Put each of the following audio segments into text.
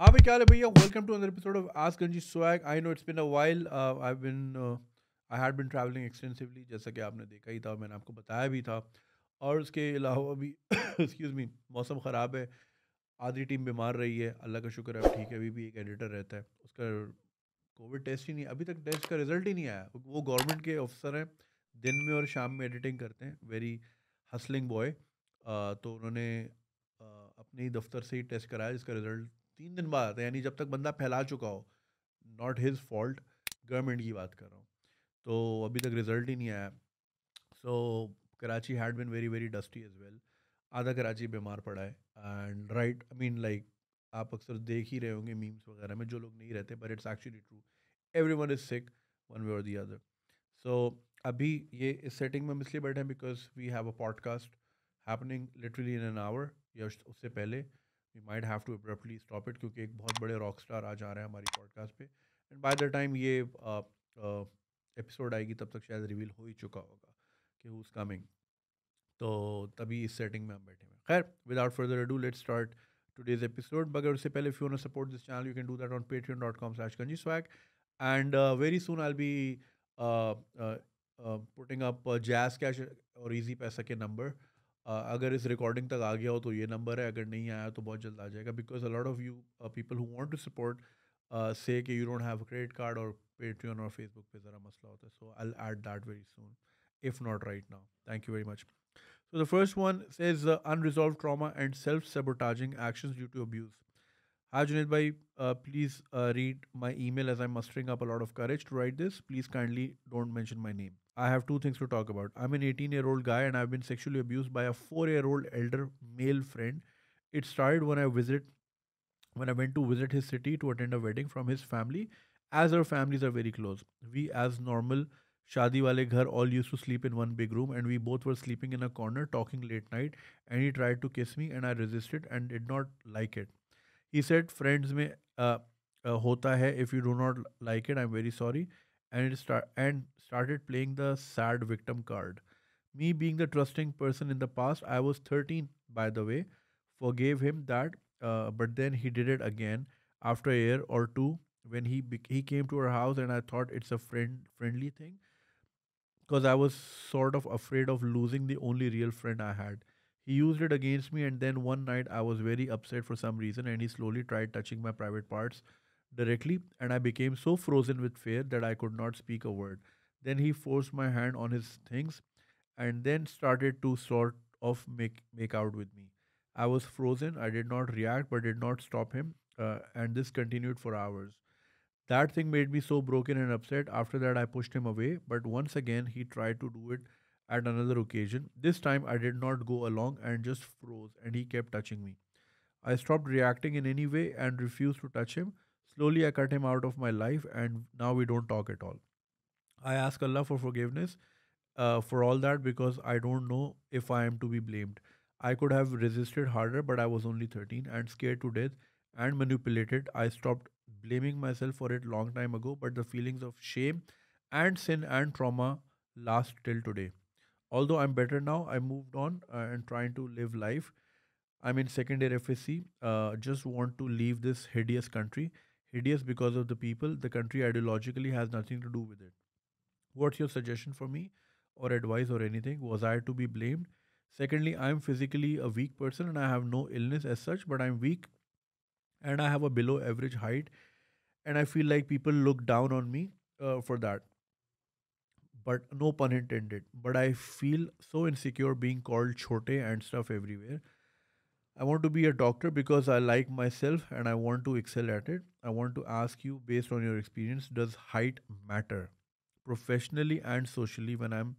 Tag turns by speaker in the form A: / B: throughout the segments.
A: हाँ भाई क्या भैया welcome to another episode of ask Ganji swag I know it's been a while I been I had been travelling extensively जैसा कि आपने देखा ही था मैंने आपको बताया भी था और उसके अलावा भी एक्सक्यूज़ मी मौसम ख़राब है आधी टीम बीमार रही है अल्लाह का शुक्र है ठीक है अभी भी एक एडिटर रहता है उसका कोविड टेस्ट ही नहीं अभी तक टेस्ट का रिजल्ट ही नहीं आया वो गवर्नमेंट के ऑफिसर हैं दिन में और शाम में एडिटिंग करते हैं वेरी हसलिंग बॉय तो उन्होंने uh, अपने ही दफ्तर से ही टेस्ट कराया जिसका रिजल्ट तीन दिन बाद यानी जब तक बंदा फैला चुका हो नॉट हिज फॉल्ट गवर्नमेंट की बात कर रहा हूँ तो अभी तक रिजल्ट ही नहीं आया so Karachi had been very very dusty as well आधा कराची बीमार पड़ा है and right I mean like आप अक्सर देख ही रहे होंगे मीम्स वगैरह में जो लोग नहीं रहते but it's actually true every one is sick one way or the other so अभी ये इस सेटिंग में हम इसलिए बैठे हैं because we have a podcast happening literally in an hour या उससे पहले we might have to abruptly stop it क्योंकि एक बहुत बड़े रॉक स्टार आ जा रहे हैं हमारी पॉडकास्ट पे एंड बाय द टाइम ये एपिसोड आएगी तब तक शायद रिवील हो ही चुका होगा कि हु इज़ कमिंग तो तभी इस सेटिंग में हम बैठे हुए खैर without further do let start today's episode बगर उससे पहले if you no support this channel you can do that on Patreon dot com slash Ganji swag and very soon I be putting up Jazz Cash और ईजी पैसा के नंबर अगर इस recording तक आ गया हो तो ये नंबर है अगर नहीं आया तो बहुत जल्द आ जाएगा because a lot of you people who want to support say कि you don't have credit card और पेट्रियन और फेसबुक पे ज़रा मसला होता है so I add that very soon if not right now thank you very much so the first one is unresolved trauma and self sabotaging action due to abuse Hi Junaid bhai, uh, please uh, read my email as I'm mustering up a lot of courage to write this. Please kindly don't mention my name. I have two things to talk about. I'm an 18 year old guy and I've been sexually abused by a four year old elder male friend. It started when I visit when I went to visit his city to attend a wedding from his family, as our families are very close. We as normal Shadi wale ghar all used to sleep in one big room and we both were sleeping in a corner talking late night and he tried to kiss me and I resisted and did not like it. He said friends mein uh, uh, hota hai if you do not like it I'm very sorry and start and started playing the sad victim card. Me being the trusting person in the past, I was 13 by the way, forgave him that, uh, but then he did it again after a year or two when he be- he came to our house and I thought it's a friend friendly thing because I was sort of afraid of losing the only real friend I had. He used it against me, and then one night I was very upset for some reason, and he slowly tried touching my private parts directly, and I became so frozen with fear that I could not speak a word. Then he forced my hand on his things and then started to sort of make, make out with me. I was frozen. I did not react, but did not stop him. Uh, and this continued for hours. That thing made me so broken and upset. After that, I pushed him away. But once again, he tried to do it at another occasion. This time, I did not go along and just froze, and he kept touching me. I stopped reacting in any way and refused to touch him. Slowly, I cut him out of my life, and now we don't talk at all. I ask Allah for forgiveness uh, for all that because I don't know if I am to be blamed. I could have resisted harder, but I was only 13 and scared to death and manipulated. I stopped blaming myself for it long time ago, but the feelings of shame and sin and trauma last till today. Although I'm better now, I moved on uh, and trying to live life. I'm in second year FSC. Uh, just want to leave this hideous country hideous because of the people. The country ideologically has nothing to do with it. What's your suggestion for me or advice or anything? Was I to be blamed? Secondly, I'm physically a weak person and I have no illness as such, but I'm weak and I have a below average height and I feel like people look down on me uh, for that. But no pun intended. But I feel so insecure being called chote and stuff everywhere I want to be a doctor because I like myself and I want to excel at it. I want to ask you, based on your experience, does height matter professionally and socially when I'm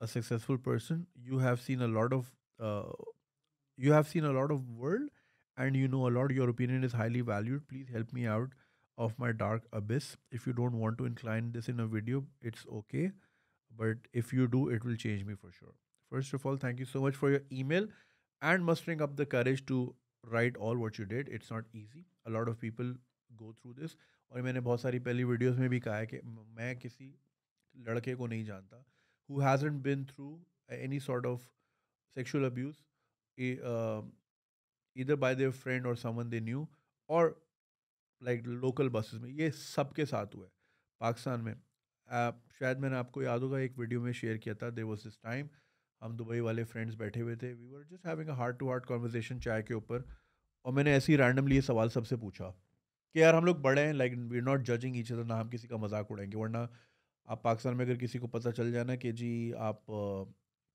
A: a successful person? You have seen a lot of uh, you have seen a lot of world and you know a lot. Your opinion is highly valued. Please help me out of my dark abyss. If you don't want to incline this in a video, it's okay. But if you do, it will change me for sure. First of all, thank you so much for your email. and mustering up the courage to write all what you did it's not easy a lot of people go through this और मैंने बहुत सारी पहली videos में भी कहा है कि मैं किसी लड़के को नहीं जानता who hasn't been through any sort of sexual abuse either by their friend or someone they knew or like local buses में ये सब के साथ हुआ है पाकिस्तान में आप शायद मैंने आपको याद होगा एक वीडियो में शेयर किया था देर वॉज दिस टाइम हम दुबई वाले फ्रेंड्स बैठे हुए थे we were just having a heart to heart conversation चाय के ऊपर और मैंने ऐसे ही रैंडमली ये सवाल सबसे पूछा कि यार हम लोग बड़े हैं like we are not judging each other ना हम किसी का मजाक उड़ाएंगे वरना आप पाकिस्तान में अगर किसी को पता चल जाए ना कि जी आप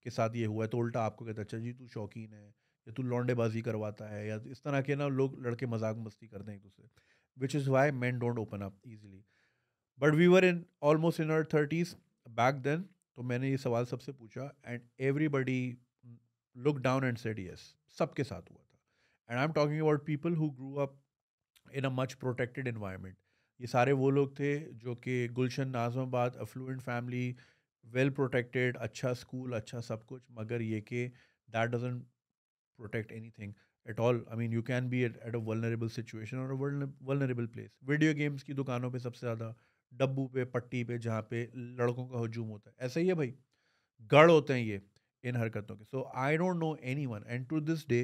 A: के साथ ये हुआ है तो उल्टा आपको कहता अच्छा जी तू शौकीन है या तू लौंडेबाजी करवाता है या इस तरह के ना लोग लड़के मजाक मस्ती करते हैं एक दूसरे which is why man don't open up easily but we were in almost in our thirties back then तो मैंने ये सवाल सबसे पूछा and everybody look down and said yes सबके साथ हुआ था and I am talking about people who grew up in a much protected environment ये सारे वो लोग थे जो कि Gulshan Nazimabad affluent family well protected अच्छा स्कूल अच्छा सब कुछ मगर ये कि that doesn't protect any thing at all I mean you can be at a vulnerable situation or vulnerable place video games की दुकानों पर सबसे ज़्यादा डब्बू पे पट्टी पे जहाँ पे लड़कों का हजूम होता है ऐसा ही है भाई गढ़ होते हैं ये इन हरकतों के so I don't know any one and to this day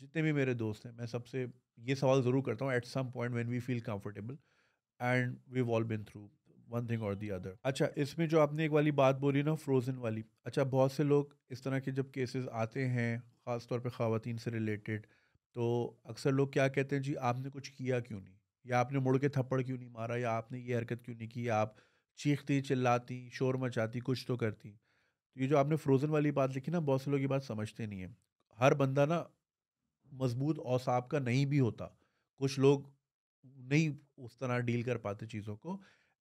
A: जितने भी मेरे दोस्त हैं मैं सबसे ये सवाल ज़रूर करता हूँ at some point when we feel comfortable and we all been through one thing or the other अच्छा इसमें जो आपने एक वाली बात बोली ना फ्रोजन वाली अच्छा बहुत से लोग इस तरह के जब केसेस आते हैं ख़ास तौर पर ख़वान से रिलेटेड तो अक्सर लोग क्या कहते हैं जी आपने कुछ किया क्यों नहीं या आपने मुड़ के थप्पड़ क्यों नहीं मारा या आपने ये हरकत क्यों नहीं की आप चीखती चिल्लाती शोर मचाती कुछ तो करती तो ये जो आपने फ्रोज़न वाली बात लिखी ना बहुत से लोग ये बात समझते नहीं है हर बंदा ना मजबूत औसाब का नहीं भी होता कुछ लोग नहीं उस तरह डील कर पाते चीज़ों को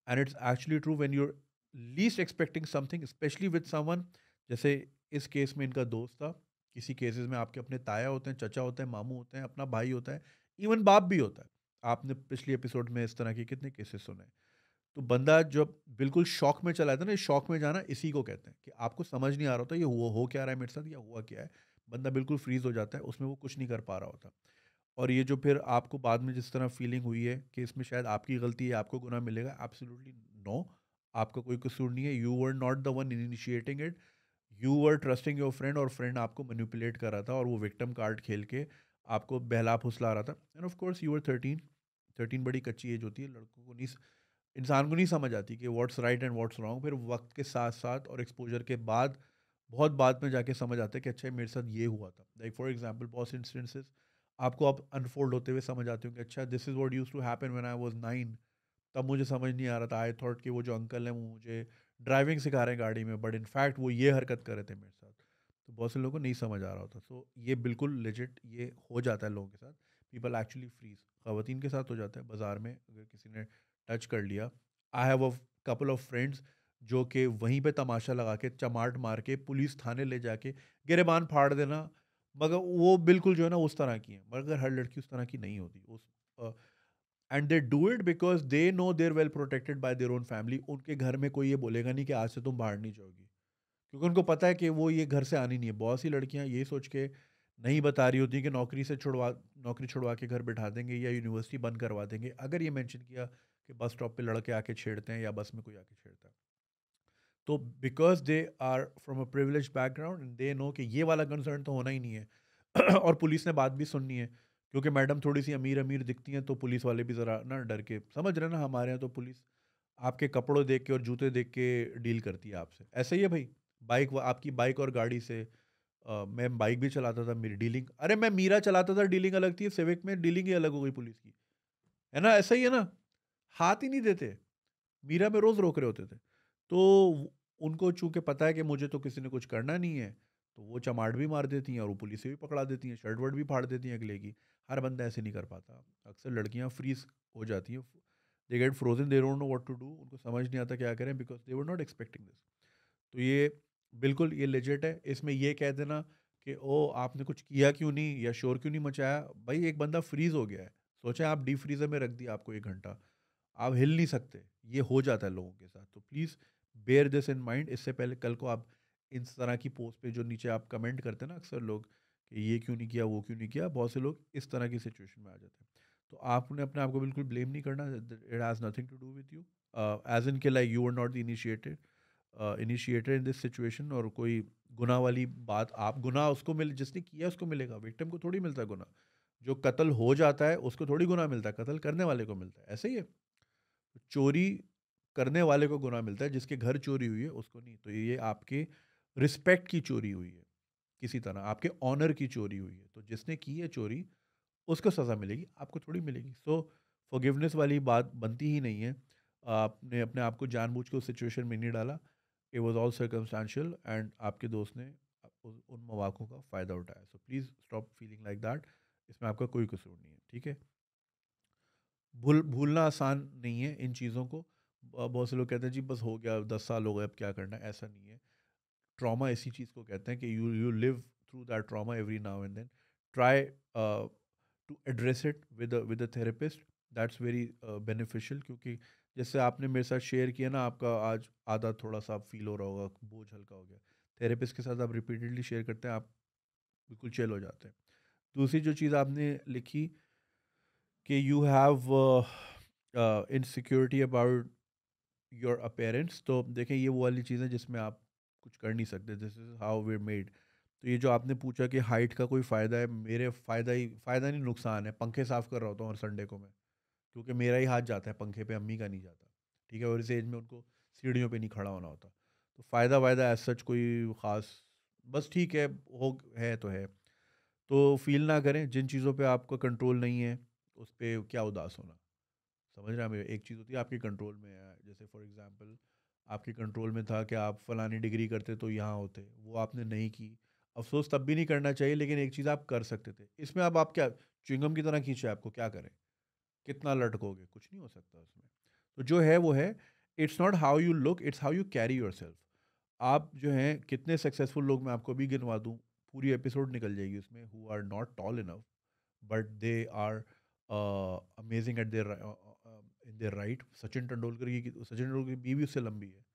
A: and it's actually true when you're least expecting something specially with someone जैसे इस केस में इनका दोस्त था किसी केसेस में आपके अपने ताया होते हैं चचा होते हैं मामू होते हैं अपना भाई होता है इवन बाप भी होता है आपने पिछले एपिसोड में इस तरह के कितने केसेस सुने तो बंदा जब बिल्कुल शौक में चला जाता है ना शौक में जाना इसी को कहते हैं कि आपको समझ नहीं आ रहा होता ये हुआ हो क्या रहा है मेरे साथ या हुआ क्या है बंदा बिल्कुल फ्रीज हो जाता है उसमें वो कुछ नहीं कर पा रहा होता और ये जो फिर आपको बाद में जिस तरह फीलिंग हुई है कि इसमें शायद आपकी गलती है आपको गुना मिलेगा एब्सोल्युटली नो आपका कोई कसूर नहीं है you were not the one initiating it you were trusting your friend और फ्रेंड आपको मैनिपुलेट कर रहा था और वो विक्टम कार्ड खेल के आपको बहला फुसला रहा था and of course you are thirteen thirteen बड़ी कच्ची एज होती है लड़कों को नहीं इंसान को नहीं समझ आती कि what's right and what's wrong फिर वक्त के साथ साथ और एक्सपोजर के बाद बहुत बाद में जाके समझ आते हैं कि अच्छा मेरे साथ ये हुआ था लाइक फॉर एग्जाम्पल बहुत इंस्टेंसेस आपको आप अनफोल्ड होते हुए समझ आते हो कि अच्छा this is what used to happen when I was nine तब मुझे समझ नहीं आ रहा था आई थॉट कि वो जो अंकल हैं वो मुझे ड्राइविंग सिखा रहे हैं गाड़ी में बट इनफैक्ट वो ये हरकत कर रहे थे मेरे साथ तो बहुत से लोगों को नहीं समझ आ रहा होता तो ये बिल्कुल लेजिट ये हो जाता है लोगों के साथ पीपल एक्चुअली फ्रीज खातन के साथ हो जाता है बाज़ार में अगर किसी ने टच कर लिया I have a couple of friends जो कि वहीं पे तमाशा लगा के चमाट मार के पुलिस थाने ले जाके गिरेबान फाड़ देना मगर वो बिल्कुल जो है ना उस तरह की है मगर हर लड़की उस तरह की नहीं होती उस and they do it because they know they're well protected by their own family उनके घर में कोई ये बोलेगा नहीं कि आज से तुम बाहर नहीं जाओगी क्योंकि उनको पता है कि वो ये घर से आनी नहीं है बहुत सी लड़कियाँ ये सोच के नहीं बता रही होती कि नौकरी से छुड़वा नौकरी छुड़वा के घर बिठा देंगे या यूनिवर्सिटी बंद करवा देंगे अगर ये मैंशन किया कि बस स्टॉप पर लड़के आके छेड़ते हैं या बस में कोई आके छेड़ता है तो because they are from a privilege background they know कि ये वाला कंसर्न तो होना ही नहीं है और पुलिस ने बात भी सुननी है क्योंकि मैडम थोड़ी सी अमीर अमीर दिखती हैं तो पुलिस वाले भी ज़रा ना डर के समझ रहे ना हमारे यहाँ तो पुलिस आपके कपड़ों देख के और जूते देख के डील करती है आपसे ऐसा ही है भाई बाइक आपकी बाइक और गाड़ी से आ, मैं बाइक भी चलाता था मेरी डीलिंग अरे मैं मीरा चलाता था डीलिंग अलग थी सेविक में डीलिंग ही अलग हो गई पुलिस की है ना ऐसा ही है ना हाथ ही नहीं देते मीरा में रोज़ रोक रहे होते थे तो उनको चूँकि पता है कि मुझे तो किसी ने कुछ करना नहीं है तो वो चमाट भी मार देती हैं और वो पुलिस से भी पकड़ा देती हैं शर्ट वर्ट भी फाड़ देती हैं अगले की हर बंदा ऐसे नहीं कर पाता अक्सर लड़कियाँ फ्रीज हो जाती हैं they get frozen they don't know what to do उनको समझ नहीं आता क्या करें because they were not expecting this तो ये बिल्कुल ये लेजिट है इसमें ये कह देना कि ओ आपने कुछ किया क्यों नहीं या शोर क्यों नहीं मचाया भाई एक बंदा फ्रीज हो गया है सोचा आप डी फ्रीज़र में रख दिया आपको एक घंटा आप हिल नहीं सकते ये हो जाता है लोगों के साथ तो please bear this in mind इससे पहले कल को आप इस तरह की पोस्ट पे जो नीचे आप कमेंट करते हैं ना अक्सर लोग कि ये क्यों नहीं किया वो क्यों नहीं किया बहुत से लोग इस तरह की सिचुएशन में आ जाते हैं तो आपने अपने आप को बिल्कुल ब्लेम नहीं करना it has nothing to do with you as in के like you are not the initiated initiator in this situation और कोई गुना वाली बात आप गुना उसको मिल जिसने किया उसको मिलेगा विक्टिम को थोड़ी मिलता है गुना जो कत्ल हो जाता है उसको थोड़ी गुना मिलता है कत्ल करने वाले को मिलता है ऐसे ही है चोरी करने वाले को गुना मिलता है जिसके घर चोरी हुई है उसको नहीं तो ये आपके रिस्पेक्ट की चोरी हुई है किसी तरह आपके ऑनर की चोरी हुई है तो जिसने की है चोरी उसको सज़ा मिलेगी आपको थोड़ी मिलेगी सो फॉरगिवनेस वाली बात बनती ही नहीं है आपने अपने आप को जानबूझ के उस सिचुएशन में नहीं डाला it was all circumstantial and आपके दोस्त ने उन मौाक़ों का फ़ायदा उठाया so please stop feeling like that इसमें आपका कोई कसूर नहीं है ठीक है भूल भूलना आसान नहीं है इन चीज़ों को बहुत से लोग कहते हैं जी बस हो गया दस साल हो गए अब क्या करना है ऐसा नहीं है ट्रामा इसी चीज़ को कहते हैं कि you you live through that trauma every now and then try to address it with with a therapist that's very beneficial क्योंकि जैसे आपने मेरे साथ शेयर किया ना आपका आज आधा थोड़ा सा फील हो रहा होगा बोझ हल्का हो गया थेरेपिस्ट के साथ आप रिपीटेडली शेयर करते हैं आप बिल्कुल चेल हो जाते हैं दूसरी जो चीज़ आपने लिखी कि you have insecurity about your parents तो देखें ये वो वाली चीज़ें जिसमें आप कुछ कर नहीं सकते this is how we're made तो ये जो आपने पूछा कि हाइट का कोई फ़ायदा है मेरे फ़ायदा ही फ़ायदा नहीं नुकसान है पंखे साफ़ कर रहा होता हूँ हर संडे को मैं क्योंकि मेरा ही हाथ जाता है पंखे पे अम्मी का नहीं जाता ठीक है और इस एज में उनको सीढ़ियों पे नहीं खड़ा होना होता तो फ़ायदा वायदा एज सच कोई ख़ास बस ठीक है हो है तो है तो फील ना करें जिन चीज़ों पे आपका कंट्रोल नहीं है उस पर क्या उदास होना समझ रहे हैं एक चीज़ होती है आपके कंट्रोल में है जैसे फॉर एग्ज़ाम्पल आपके कंट्रोल में था कि आप फलानी डिग्री करते तो यहाँ होते वो आपने नहीं की अफसोस तब भी नहीं करना चाहिए लेकिन एक चीज़ आप कर सकते थे इसमें अब आप क्या चुंगम की तरह खींचे आपको क्या करें कितना लटकोगे कुछ नहीं हो सकता उसमें तो जो है वो है it's not how you look it's how you carry yourself आप जो हैं कितने सक्सेसफुल लोग मैं आपको भी गिनवा दूँ पूरी एपिसोड निकल जाएगी उसमें who are not tall enough but they are amazing at their in their right Sachin Tendulkar की सचिन तेंदुलकर की बीवी उससे लंबी है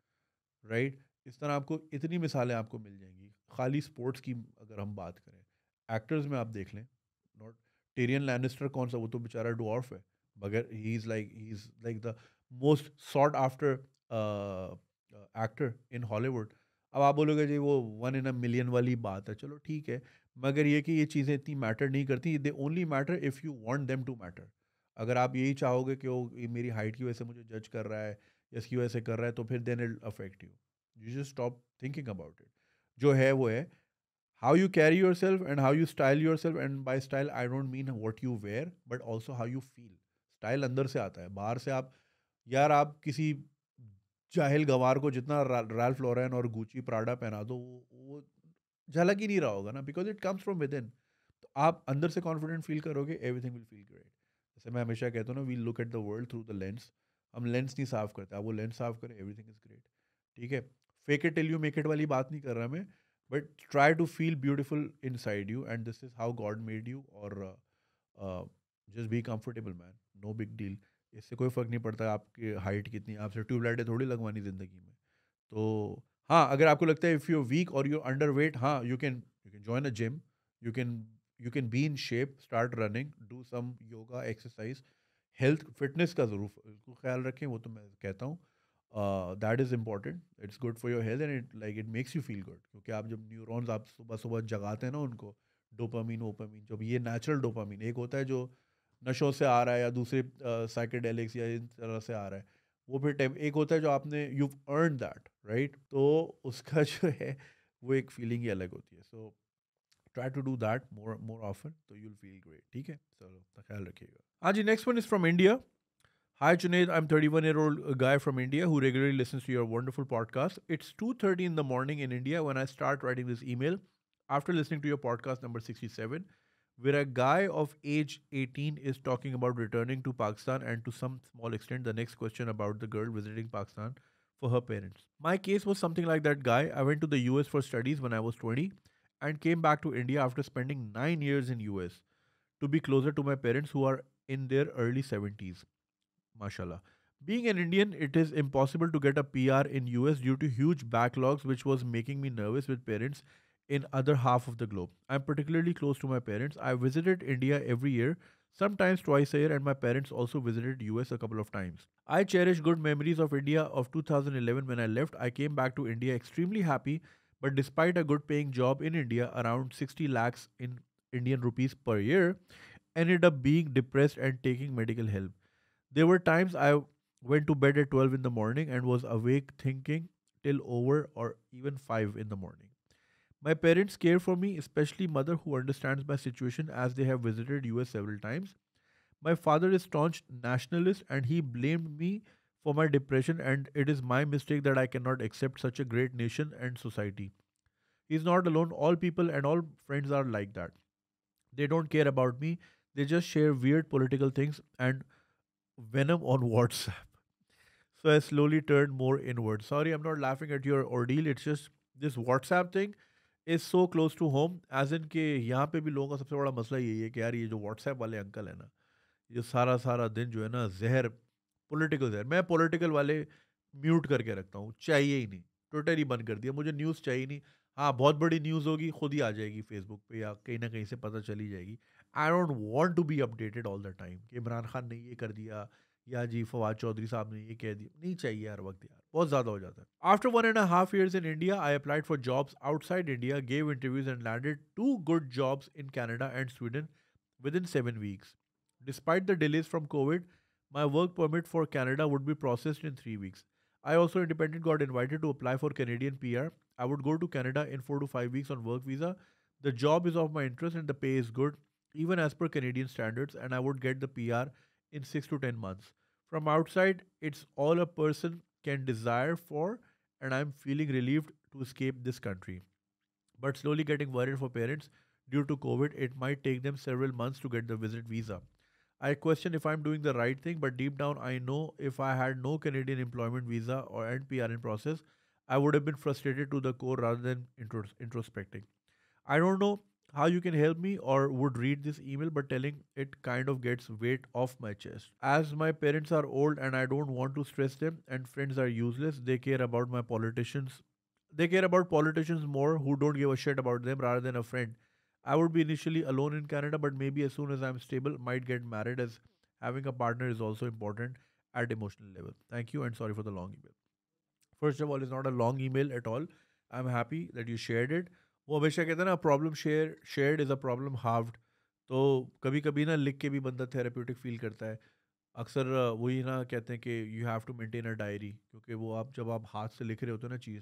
A: राइट इस तरह आपको इतनी मिसालें आपको मिल जाएंगी खाली स्पोर्ट्स की अगर हम बात करें एक्टर्स में आप देख लें नॉट टेरियन लैनिस्टर कौन सा वो तो बेचारा डॉर्फ है he is like he is like the most short after actor in Hollywood अब आप बोलोगे जी वो वन इन अ मिलियन वाली बात है चलो ठीक है मगर ये कि ये चीज़ें इतनी मैटर नहीं करती they only matter if you want them to matter अगर आप यही चाहोगे कि वो मेरी हाइट की वजह से मुझे जज कर रहा है या इसकी वजह से कर रहा है तो फिर then it affect you you just stop thinking about it जो है वो है how you carry yourself and how you style yourself and by style I don't mean what you wear but also how you feel style अंदर से आता है बाहर से आप यार आप किसी जाहिल गवार को जितना रैल लॉरेन और गुची प्राडा पहना दो वो वो झलक ही नहीं रहा होगा ना because it comes from within तो आप अंदर से कॉन्फिडेंट फील करोगे एवरीथिंग विल फील ग्रेट जैसे मैं हमेशा कहता हूँ ना we look at the world through the lens हम लेंस नहीं साफ करते आप वो लेंस साफ करें एवरीथिंग इज ग्रेट ठीक है fake it till you make it वाली बात नहीं कर रहा मैं but try to feel beautiful inside you and this is how God made you और just be comfortable man no big deal इससे कोई फ़र्क नहीं पड़ता आपकी हाइट कितनी आपसे ट्यूबलाइटें थोड़ी लगवानी ज़िंदगी में तो हाँ अगर आपको लगता है इफ़ यू वीक और यू अंडर वेट हाँ you can you can join a gym you can you can be in shape start running do some yoga exercise health fitness का ज़रूर उसको ख्याल रखें वो तो मैं कहता हूँ that is important it's good for your health and it like it makes you feel good क्योंकि आप जब न्यूरोन्स आप सुबह सुबह जगाते हैं ना उनको डोपामीन वोपामीन जब ये नेचुरल डोपामीन एक होता है जो नशों से आ रहा है या दूसरे साइकेडेलिक्स या इन तरह से आ रहा है वो फिर टाइम एक होता है जो आपने यू अर्न दैट राइट तो उसका जो है वो एक फीलिंग ही अलग होती है so try to do that more more often तो यू विल फील ग्रेट ठीक है चलो ख्याल रखिएगा हाँ जी next one is from India hi Junaid I am thirty one year old guy from India who regularly listen to your wonderful podcast it's two thirty in the morning in India when I start writing this email after listening to your podcast number sixty seven where a guy of age 18 is talking about returning to Pakistan and to some small extent the next question about the girl visiting Pakistan for her parents. My case was something like that guy. I went to the US for studies when I was 20 and came back to India after spending 9 years in US to be closer to my parents who are in their early 70s. Mashallah. Being an Indian, it is impossible to get a PR in US due to huge backlogs which was making me nervous with parents in other half of the globe. I'm particularly close to my parents. I visited India every year, sometimes twice a year, and my parents also visited US a couple of times. I cherish good memories of India of 2011 when I left. I came back to India extremely happy, but despite a good paying job in India around 60 lakhs in Indian rupees per year, ended up being depressed and taking medical help. There were times I went to bed at 12 in the morning and was awake thinking till over or even 5 in the morning. My parents care for me, especially mother who understands my situation as they have visited US several times. My father is staunch nationalist and he blamed me for my depression and it is my mistake that I cannot accept such a great nation and society. He is not alone, all people and all friends are like that. They don't care about me, they just share weird political things and venom on WhatsApp. So I slowly turned more inward. Sorry, I'm not laughing at your ordeal. It's just this WhatsApp thing is so close to home as in के यहाँ पे भी लोगों का सबसे बड़ा मसला यही है कि यार ये जो व्हाट्सएप वाले अंकल है ना ये सारा सारा दिन जो है ना जहर पॉलिटिकल जहर मैं पॉलिटिकल वाले म्यूट करके रखता हूँ चाहिए ही नहीं ट्विटर ही बंद कर दिया मुझे न्यूज़ चाहिए नहीं हाँ बहुत बड़ी न्यूज़ होगी खुद ही आ जाएगी फेसबुक पे या कहीं ना कहीं से पता चली जाएगी I don't want to be updated all the time कि इमरान खान ने ये कर दिया या जी फवाद चौधरी साहब ने ये कह दिया नहीं चाहिए हर वक्त यार बहुत ज़्यादा हो जाता है after one and half year in India I applied for jobs outside India gave interviews and landed two good jobs in Canada and Sweden within seven weeks despite the delays from COVID my work permit for Canada would be processed in three weeks I also independent got invited to apply for Canadian P R I would go to Canada in four to five weeks on work visa the job is of my interest and the pay is good even as per Canadian standards and I would get the P R in 6 to 10 months. From outside, it's all a person can desire for, and I'm feeling relieved to escape this country. But slowly getting worried for parents due to COVID, it might take them several months to get the visit visa. I question if I'm doing the right thing, but deep down I know if I had no Canadian employment visa or NPRN process, I would have been frustrated to the core rather than intros- introspecting. I don't know how you can help me or would read this email, but telling it kind of gets weight off my chest. As my parents are old and I don't want to stress them, and friends are useless, they care about my politicians. They care about politicians more who don't give a shit about them rather than a friend. I would be initially alone in Canada, but maybe as soon as I'm stable, might get married as having a partner is also important at emotional level. Thank you and sorry for the long email. First of all, it's not a long email at all. I'm happy that you shared it. वो हमेशा कहते हैं ना problem share shared is a problem halved तो कभी कभी ना लिख के भी बंदा थेरापटिक फील करता है अक्सर वही ना कहते हैं कि you have to maintain a diary क्योंकि वो आप जब आप हाथ से लिख रहे होते हो ना चीज़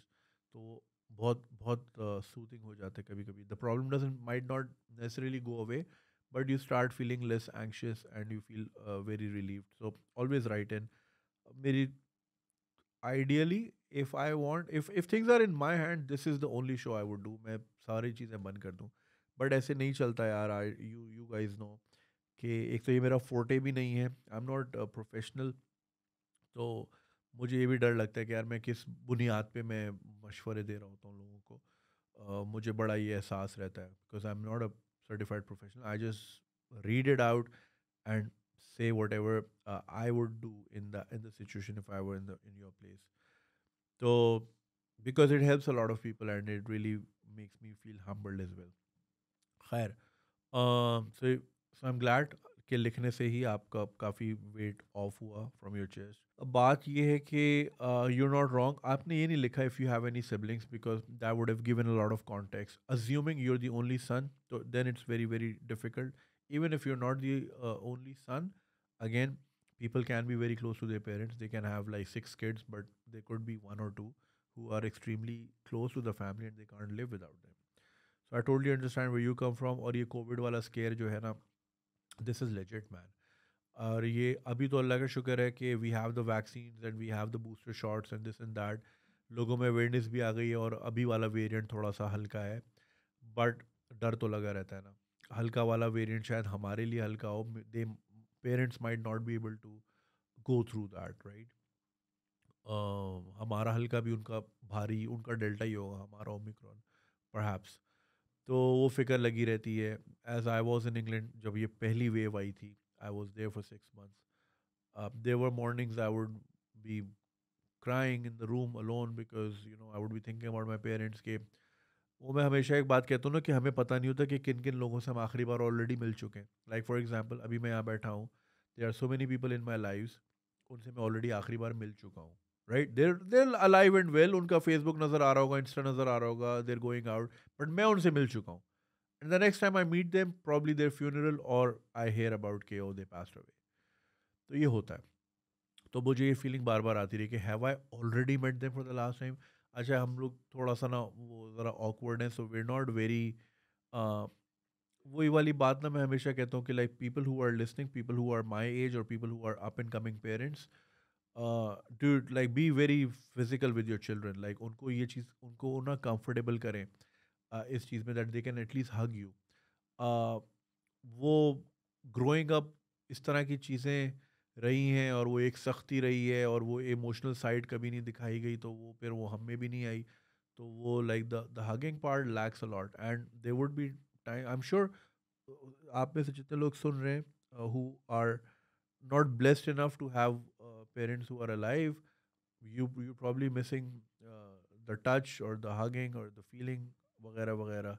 A: तो बहुत बहुत सूथिंग हो जाता है कभी कभी the problem does might not necessarily go away but you start feeling less anxious and you feel very relieved so always write and मेरी ideally if I want if if things are in my hand this is the only show I would do मैं सारी चीज़ें बंद कर दूँ but ऐसे नहीं चलता यार I you you guys know कि एक तो ये मेरा फोटे भी नहीं है आई एम नॉट प्रोफेशनल तो मुझे ये भी डर लगता है कि यार मैं किस बुनियाद पे मैं मशवरे दे रहा होता हूँ लोगों को uh, मुझे बड़ा ये एहसास रहता है because I am not a certified professional I just read it out and say whatever I would do in the in the situation if I were in the in your place. So तो, because it helps a lot of people and it makes me feel humbled as well. खैर सो सो I am glad के लिखने से ही आपका काफ़ी weight off हुआ from your chest बात यह है कि यू नॉट रॉन्ग आपने ये नहीं लिखा if you have any siblings because that would have given a lot of contact assuming you are the only son तो then it's very very difficult even if you are not the only son again people can be very close to their parents they can have like six kids but they could be one or two who are extremely close to the family and they can't live without them. So I totally understand where you come from और ये Covid वाला square जो है ना this is legit, man और ये अभी तो अल्लाह का शुक्र है कि we have the vaccine and we have the booster shots and this and that लोगों में अवेयरनेस भी आ गई है और अभी वाला वेरिएंट थोड़ा सा हल्का है बट डर तो लगा रहता है ना हल्का वाला वेरिएंट शायद हमारे लिए हल्का हो the parents might not be able to go through that right हमारा हल्का भी उनका भारी उनका डेल्टा ही होगा हमारा ओमिक्रॉन परहैप्स तो वो फिक्र लगी रहती है as I was in England जब ये पहली वेव आई थी I was there for six months there were mornings I would be crying in the room alone because you know I would be thinking about my parents के वो मैं हमेशा एक बात कहता हूँ ना कि हमें पता नहीं होता कि किन किन लोगों से हम आखिरी बार ऑलरेडी मिल चुके हैं लाइक फॉर एग्जाम्पल अभी मैं यहाँ बैठा हूँ there are so many people in my life उनसे मैं ऑलरेडी आखिरी बार मिल चुका हूँ right they're they're alive and well उनका फेसबुक नज़र आ रहा होगा इंस्टा नज़र आ रहा होगा देर गोइंग आउट बट मैं उनसे मिल चुका हूँ and the next time I meet them probably their funeral और आई हेयर अबाउट के ओ दे पास्ट अवे तो ये होता है तो मुझे ये फीलिंग बार बार आती रही कि have I already met them for the last time अच्छा हम लोग थोड़ा सा ना वो ज़रा awkwardness so are not very वही वाली बात ना मैं हमेशा कहता हूँ कि like people who are listening people who are my age or people who are up and coming parents dude like be very physical with your children like उनको ये चीज़ उनको ना कंफर्टेबल करें uh, इस चीज़ में that they can at least hug you वो growing up इस तरह की चीज़ें रही हैं और वो एक सख्ती रही है और वो इमोशनल साइड कभी नहीं दिखाई गई तो वो फिर वो हम में भी नहीं आई तो वो like the the hugging part lacks a lot and they would be time I am sure आप में से जितने लोग सुन रहे हैं who are not blessed enough to have uh, parents who are alive, you you're probably missing uh, the touch or the hugging or the feeling, vagera vagera.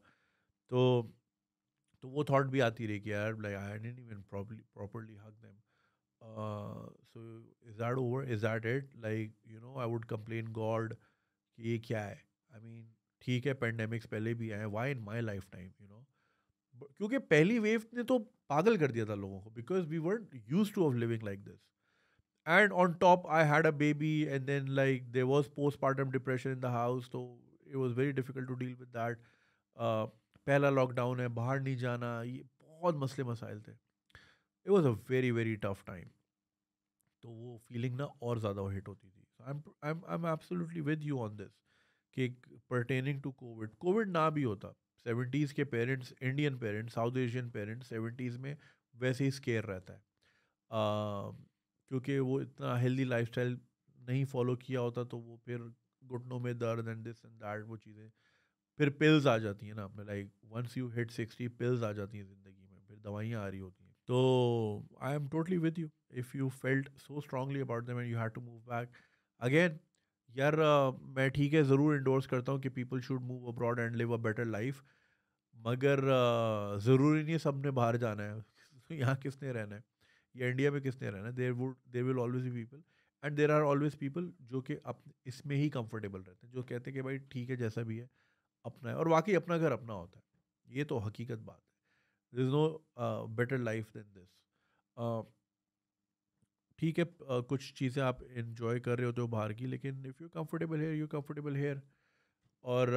A: So, so that thought bhi aati rahi I didn't even properly properly hug them. Uh, so is that over? Is that it? Like you know, I would complain God, ki ye kya I mean, theek hai pandemics pehle bhi hai. Why in my lifetime, you know? क्योंकि पहली wave ने तो पागल कर दिया था लोगों को because we were used to of living like this and on top I had a baby and then like there was postpartum depression in the house तो it was very difficult to deal with that पहला lockdown है बाहर नहीं जाना ये बहुत मसले मसाइल थे it was a very very tough time तो वो फीलिंग ना और ज़्यादा हिट होती थी I am absolutely with you on this कि परटेनिंग टू कोविड कोविड ना भी होता सेवेंटीज़ के parents Indian parents South Asian parents seventies में वैसे ही स्केयर रहता है क्योंकि वो इतना हेल्दी लाइफ नहीं फॉलो किया होता तो वो फिर घुटनों में दर्द एंड दिस एंड दैट वो चीज़ें फिर पिल्स आ जाती हैं ना अपने like once you hit sixty pills आ जाती हैं ज़िंदगी में फिर दवाइयाँ आ रही होती हैं तो I am totally with you if you felt so strongly about them and you have to move back again यार मैं ठीक है ज़रूर इंडोर्स करता हूँ कि people should move abroad and live a better life मगर ज़रूरी नहीं सब ने बाहर जाना है यहाँ किसने रहना है या इंडिया में किसने रहना है there would there will always be people and there are always people जो कि अप इसमें ही कंफर्टेबल रहते हैं जो कहते हैं कि भाई ठीक है जैसा भी है अपना है और वाकई अपना घर अपना होता है ये तो हकीकत बात है there is no better life than this ठीक है कुछ चीज़ें आप इन्जॉय कर रहे होते हो तो बाहर की लेकिन if you comfortable here you comfortable here और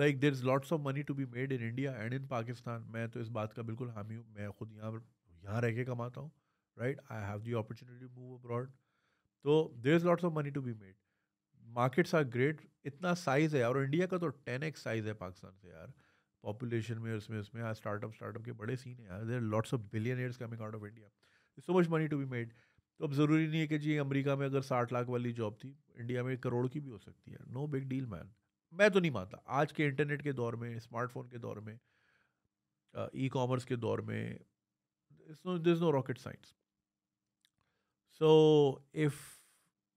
A: like there is lots of money to be made in India and in Pakistan मैं तो इस बात का बिल्कुल हामी हूँ मैं खुद यहाँ यहाँ रह के कमाता हूँ right I have the opportunity move abroad तो there is lots of money to be made markets are great इतना साइज़ है और इंडिया का तो टेन एक्स साइज़ है पाकिस्तान से यार पॉपुलेशन में उसमें उसमें स्टार्टअप स्टार्टअप के बड़े सीन है यार there lots of billionaires coming out of India so much money to be made तो अब ज़रूरी नहीं है कि जी अमेरिका में अगर साठ लाख वाली जॉब थी इंडिया में करोड़ की भी हो सकती है नो बिग डील मैन मैं तो नहीं मानता आज के इंटरनेट के दौर में स्मार्टफोन के दौर में ई कॉमर्स के दौर में this no rocket science so if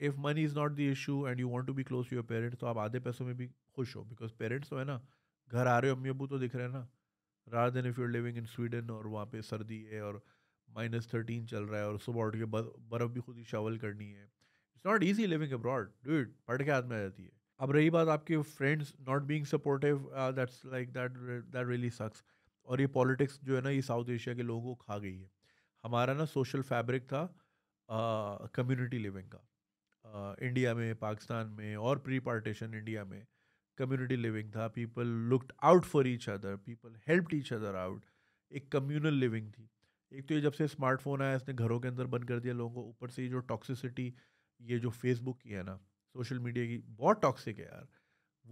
A: if money is not the issue and you want to be close to your parents तो आप आधे पैसों में भी खुश हो बिकॉज पेरेंट्स तो है ना घर आ रहे हो अम्मी अबू तो दिख रहे हैं ना रार then if you're living in Sweden और वहाँ पे सर्दी है और माइनस थर्टीन चल रहा है और सुबह उठ के बर्फ़ भी खुद ही शावल करनी है it's not easy living abroad it पढ़ के हाथ में आ जाती है अब रही बात आपके friends not being supportive that's like that that really sucks और ये पॉलिटिक्स जो है ना ये साउथ एशिया के लोगों को खा गई है हमारा ना सोशल फैब्रिक था कम्युनिटी uh, लिविंग का uh, इंडिया में पाकिस्तान में और प्री पार्टीशन इंडिया में कम्युनिटी लिविंग था people looked out for each other people help each other out एक कम्युनल लिविंग थी एक तो ये जब से स्मार्टफोन आया इसने घरों के अंदर बंद कर दिया लोगों को ऊपर से ये जो टॉक्सिसिटी ये जो फेसबुक की है ना सोशल मीडिया की बहुत टॉक्सिक है यार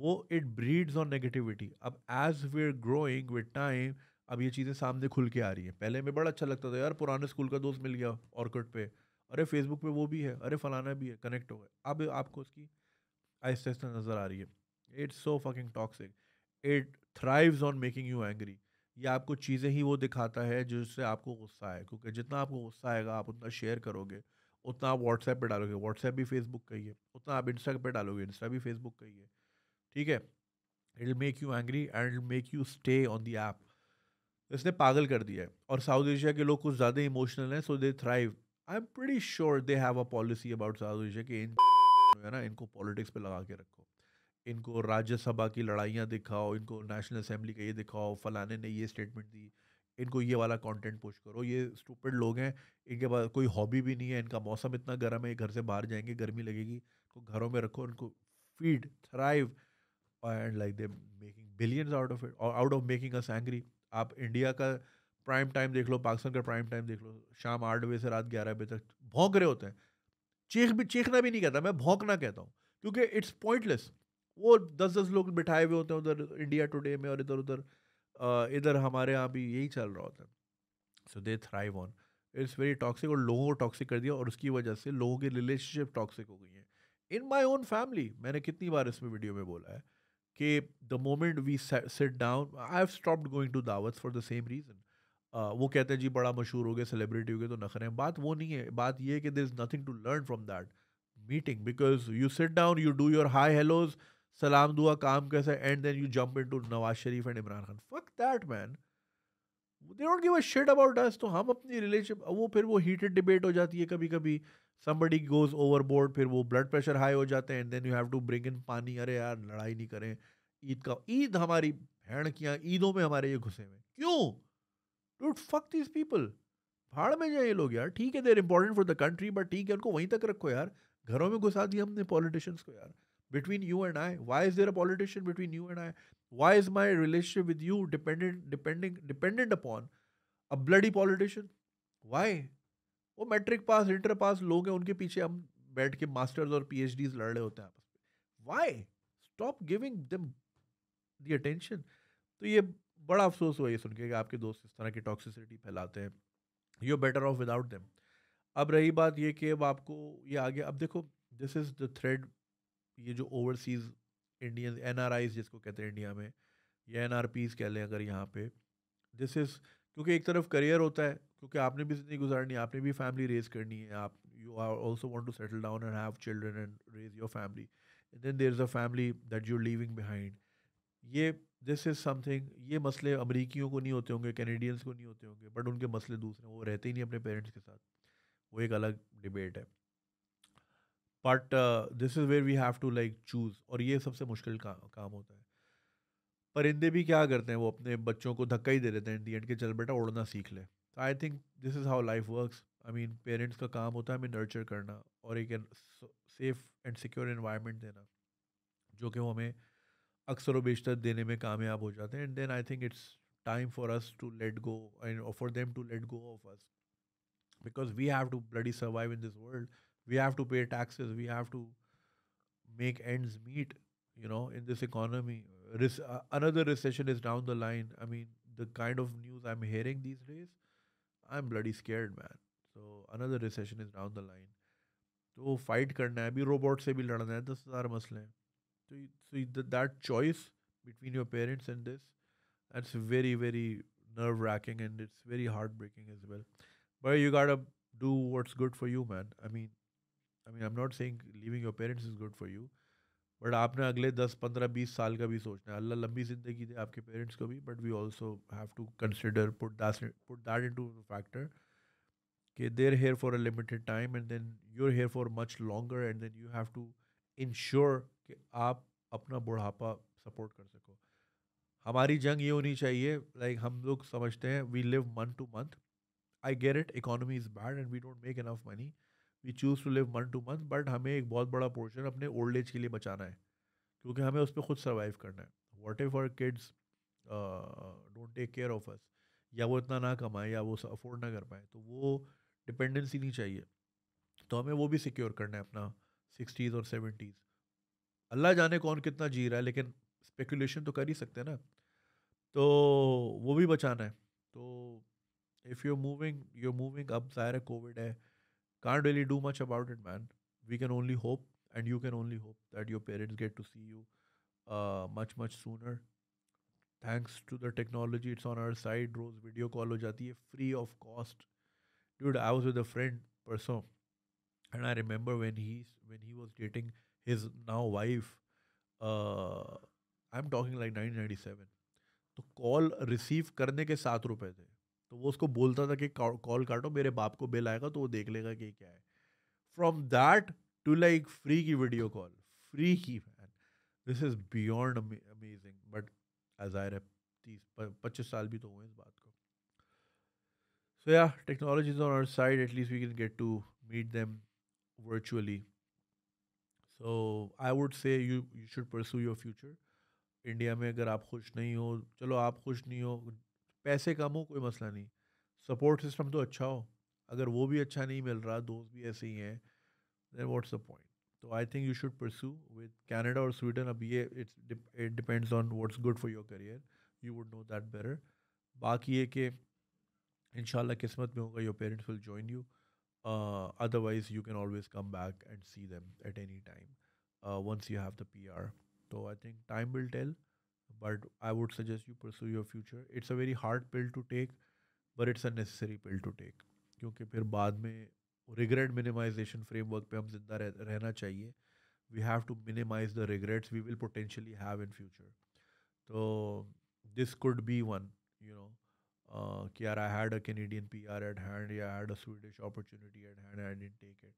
A: वो इट ब्रीड्स ऑन नेगेटिविटी अब as we are growing with time अब ये चीज़ें सामने खुल के आ रही हैं पहले हमें बड़ा अच्छा लगता था यार पुराने स्कूल का दोस्त मिल गया ऑर्कड पे अरे फेसबुक पे वो भी है अरे फलाना भी है कनेक्ट हो गए अब आपको उसकी आहिस्ता आहिस्ता नज़र आ रही है it's so fucking toxic it thrives on making you angry ये आपको चीज़ें ही वो दिखाता है जिससे आपको गुस्सा आए क्योंकि जितना आपको गुस्सा आएगा आप उतना शेयर करोगे उतना आप व्हाट्सएप पे डालोगे व्हाट्सएप भी फेसबुक का ही है उतना आप इंस्टा पे डालोगे इंस्टा भी फेसबुक का ही है ठीक है it will make you angry and it make you stay on the app इसने पागल कर दिया है और साउथ एशिया के लोग कुछ ज़्यादा इमोशनल हैं so they thrive I am pretty sure they have a policy about South Asia के इन है ना इनको पॉलिटिक्स पे लगा के रखो इनको राज्यसभा की लड़ाइयाँ दिखाओ इनको नेशनल असेंबली का ये दिखाओ फलाने ने ये स्टेटमेंट दी इनको ये वाला कंटेंट पुश करो ये स्टूपिड लोग हैं इनके पास कोई हॉबी भी नहीं है इनका मौसम इतना गर्म है ये घर से बाहर जाएंगे गर्मी लगेगी तो घरों में रखो इनको feed thrive and like they making billions out of it और out of making us angry आप इंडिया का प्राइम टाइम देख लो पाकिस्तान का प्राइम टाइम देख लो शाम आठ बजे से रात ग्यारह बजे तक भोंक रहे होते हैं चीख भी चीखना भी नहीं कहता मैं भोंकना कहता हूँ क्योंकि इट्स पॉइंटलेस वो दस दस लोग बिठाए हुए होते हैं उधर इंडिया टुडे में और इधर उधर इधर हमारे यहाँ भी यही चल रहा होता है so they thrive on it's very toxic और लोगों को टॉक्सिक कर दिया और उसकी वजह से लोगों की रिलेशनशिप टॉक्सिक हो गई है इन माई ओन फैमिली मैंने कितनी बार इसमें वीडियो में बोला है कि the moment we sit down I have stopped going to दावत फॉर द सेम रीज़न वो कहते हैं जी बड़ा मशहूर हो गया सेलिब्रिटी हो गया तो नखरे हैं बात वो नहीं है बात ये है कि there is nothing to learn from that meeting because you sit down you do your hi hellos सलाम दुआ काम कैसे and then you jump into Nawaz Sharif and Imran Khan fuck that man they don't give a shit about us तो हम अपनी relation वो फिर वो हीटेड डिबेट हो जाती है कभी कभी समबडी गोज ओवरबोर्ड फिर वो ब्लड प्रेशर हाई हो जाते हैं and then you have to bring in पानी अरे यार लड़ाई नहीं करें ईद का ईद हमारी भैंड किया ईदों में हमारे ये घुसे हुए क्यों डूट फक दिस पीपल भाड़ में जाए ये लोग यार ठीक है they're important for the country but ठीक है उनको वहीं तक रखो यार घरों में घुसा दिया हमने पॉलिटिशियंस को यार between you and I? Why is there a politician between you and I? Why is my relationship with you dependent depending dependent upon a bloody politician? Why? वो मैट्रिक पास इंटर पास लोग हैं उनके पीछे हम बैठ के masters और P H D लड़ रहे होते हैं आपस में why stop giving them the attention तो ये बड़ा अफसोस हुआ ये सुन के कि आपके दोस्त इस तरह की टॉक्सिसिटी फैलाते हैं you better off without them अब रही बात ये कि अब आपको ये आगे अब देखो दिस इज़ द थ्रेड ये जो ओवरसीज़ इंडियन एन जिसको कहते हैं इंडिया में या एन आर पीज़ कह लें अगर यहाँ पे दिस इज़ क्योंकि एक तरफ करियर होता है क्योंकि आपने भी ज़िंदगी गुजारनी है आपने भी फैमिली रेज करनी है आप you are also want to settle down and have children and raise your family then there is a family that you living behind ये दिस इज़ समथिंग ये मसले अमरीकियों को नहीं होते होंगे कैनेडियंस को नहीं होते होंगे बट उनके मसले दूसरे वो रहते ही नहीं अपने पेरेंट्स के साथ वो एक अलग डिबेट है but this is where we have to like choose और ये सबसे मुश्किल का, काम होता है परिंदे भी क्या करते हैं वो अपने बच्चों को धक्का ही दे देते हैं दी एंड के चल बेटा उड़ना सीख ले तो I think this is how life work I mean parents का काम होता है हमें नर्चर करना और एक सेफ एंड सिक्योर इन्वायरमेंट देना जो कि वो हमें अक्सर वेशतर देने में कामयाब हो जाते हैं and then I think it's time for us to let go and for them to let go of us because we have to bloody survive in this world we have to pay taxes we have to make ends meet you know in this economy uh, another recession is down the line i mean the kind of news i'm hearing these days i'm bloody scared man so another recession is down the line To fight, करना है अभी robot से भी लड़ना है दस हज़ार मसले हैं तो that choice between your very very nerve wracking and it's very heartbreaking as well but you gotta do what's good for you man i mean I mean I am not saying living your parents is good for you but आपने अगले दस पंद्रह बीस साल का भी सोचना है अल्लाह लंबी ज़िंदगी दे आपके पेरेंट्स को भी but we also have to consider put put that into factor कि they're here for a limited time and then you're here for much longer and then you have to ensure कि आप अपना बुढ़ापा support कर सको हमारी जंग ये होनी चाहिए लाइक हम लोग समझते हैं we live month to month I get it economy is bad and we don't make enough money we choose to live month to month but हमें एक बहुत बड़ा पोर्शन अपने ओल्ड एज के लिए बचाना है क्योंकि हमें उस पर खुद सर्वाइव करना है what if our kids don't take care of us या वो इतना ना कमाए या वो अफोर्ड ना कर पाए तो वो डिपेंडेंसी नहीं चाहिए तो हमें वो भी सिक्योर करना है अपना सिक्सटीज़ और सेवेंटीज़ अल्लाह जाने कौन कितना जी रहा है लेकिन स्पेकुलेशन तो कर ही सकते हैं ना तो वो भी बचाना है तो if you moving you moving अब ज़ाहिर कोविड है can't really do much about it, man. We can only hope, and you can only hope that your parents get to see you uh, much much sooner. Thanks to the technology, it's on our side. Rose video call ho jati hai, free of cost. Dude, I was with a friend, person, and I remember when he's when he was dating his now wife. Uh, I'm talking like 1997. तो call receive करने के सात रुपए थे तो वो उसको बोलता था कि कॉल काटो मेरे बाप को बिल आएगा तो वो देख लेगा कि क्या है from that to like free की वीडियो कॉल फ्री की man this is beyond amazing but अजायर है तीस पच्चीस साल भी तो हुए इस बात को सो या technology on our side at least we can get to meet them virtually so I would say you you should pursue your future India में अगर आप खुश नहीं हो चलो आप खुश नहीं हो पैसे कम हो कोई मसला नहीं सपोर्ट सिस्टम तो अच्छा हो अगर वो भी अच्छा नहीं मिल रहा दोस्त भी ऐसे ही हैं देन व्हाट्स द पॉइंट तो I think you should pursue with Canada और स्वीडन अब ये it's it depends on what's good for your career you would know that better बाकी ये कि इन किस्मत में होगा your parents will join you otherwise you can always come back and see them at any time once you have the P R तो I think time will tell but I would suggest you pursue your future. It's a very hard pill to take, but it's a necessary pill to take. क्योंकि फिर बाद में regret minimisation framework पे हम जिंदा रह, रहना चाहिए we have to minimise the regrets we will potentially have in future तो this could be one you know कि यार I had a Canadian P R at hand या had a Swedish opportunity at hand I didn't take it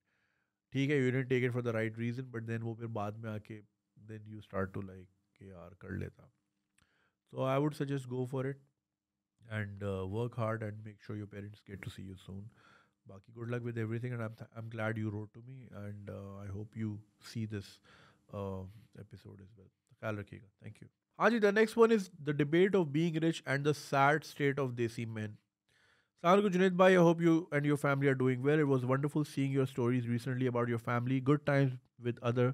A: ठीक है you didn't take it for the right reason but then वो फिर बाद में आके then you start to like So I would suggest go for it and uh, work hard and make sure your parents get to see you soon. Baki, good luck with everything, and I'm, I'm glad you wrote to me, and uh, I hope you see this uh, episode as well. Thank you. Haji, the next one is the debate of being rich and the sad state of Desi men. Salaam Junaid I hope you and your family are doing well. It was wonderful seeing your stories recently about your family, good times with other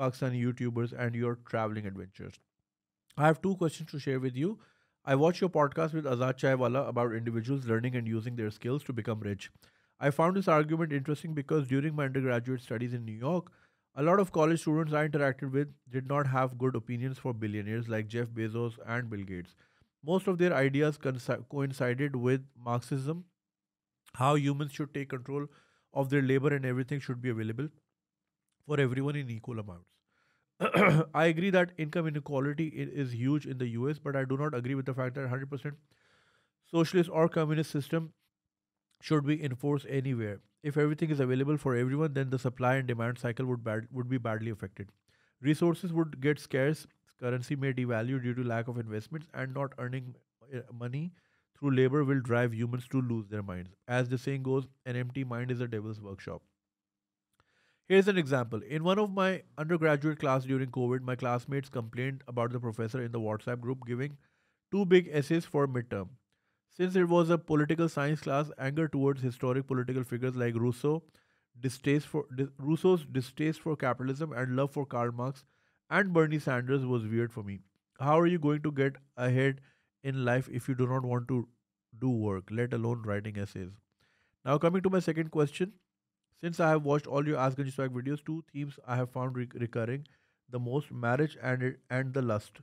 A: Pakistani YouTubers, and your traveling adventures. I have two questions to share with you. I watched your podcast with Azad Chaiwala about individuals learning and using their skills to become rich. I found this argument interesting because during my undergraduate studies in New York, a lot of college students I interacted with did not have good opinions for billionaires like Jeff Bezos and Bill Gates. Most of their ideas coincided with Marxism, how humans should take control of their labor and everything should be available for everyone in equal amounts. I agree that income inequality is huge in the US, but I do not agree with the fact that 100% socialist or communist system should be enforced anywhere. If everything is available for everyone, then the supply and demand cycle would, bad, would be badly affected. Resources would get scarce, currency may devalue due to lack of investments, and not earning eh, money through labor will drive humans to lose their minds. As the saying goes, an empty mind is a devil's workshop. Here's an example. In one of my undergraduate class during COVID, my classmates complained about the professor in the WhatsApp group giving two big essays for midterm. Since it was a political science class, anger towards historic political figures like Rousseau, distaste for Rousseau's distaste for capitalism and love for Karl Marx and Bernie Sanders was weird for me. How are you going to get ahead in life if you do not want to do work, let alone writing essays? Now coming to my second question. Since I have watched all your Ask Ganji Swag videos, two themes I have found re- recurring the most marriage and, and the lust.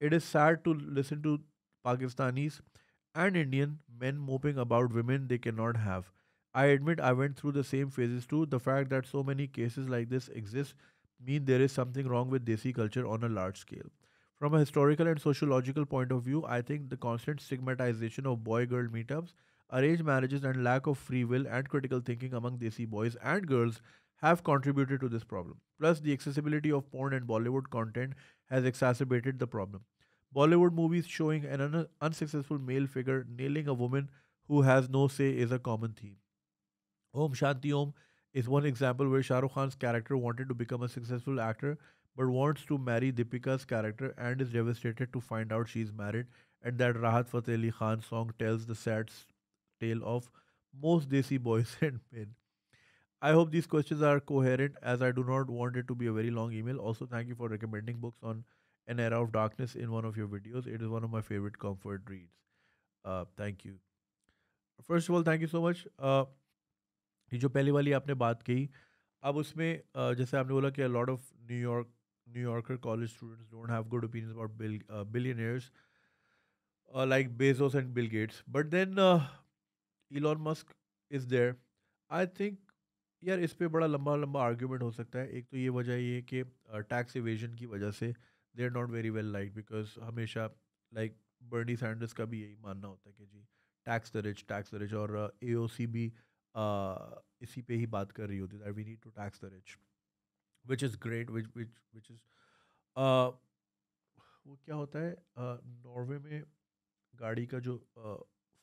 A: It is sad to listen to Pakistanis and Indian men moping about women they cannot have. I admit I went through the same phases too. The fact that so many cases like this exist mean there is something wrong with Desi culture on a large scale. From a historical and sociological point of view, I think the constant stigmatization of boy girl meetups arranged marriages and lack of free will and critical thinking among Desi boys and girls have contributed to this problem. Plus, the accessibility of porn and Bollywood content has exacerbated the problem. Bollywood movies showing an un- unsuccessful male figure nailing a woman who has no say is a common theme. Om Shanti Om is one example where Shah Rukh Khan's character wanted to become a successful actor but wants to marry Deepika's character and is devastated to find out she is married and that Rahat Fateh Ali Khan's song tells the sad tale of most Desi boys and men. I hope these questions are coherent as I do not want it to be a very long email. Also, thank you for recommending books on An Era of Darkness in one of your videos. It is one of my favorite comfort reads. Uh, thank you. First of all, thank you so much. Uh, ये जो पहली वाली आपने बात कही अब उसमें uh, जैसे आपने बोला कि a lot of New York New Yorker college students don't have good opinions about billionaires like Bezos and Bill Gates but then Elon Musk is there I think यार इस पर बड़ा लंबा लंबा आर्ग्यूमेंट हो सकता है एक तो ये वजह ये है कि टैक्स इवेजन की वजह से they are not very well like because हमेशा लाइक बर्नी सैंडर्स का भी यही मानना होता है कि जी tax the rich tax the rich और ए सी भी uh, इसी पे ही बात कर रही होती that we need to tax the rich which is great which which which is वो क्या होता है नॉर्वे uh, में गाड़ी का जो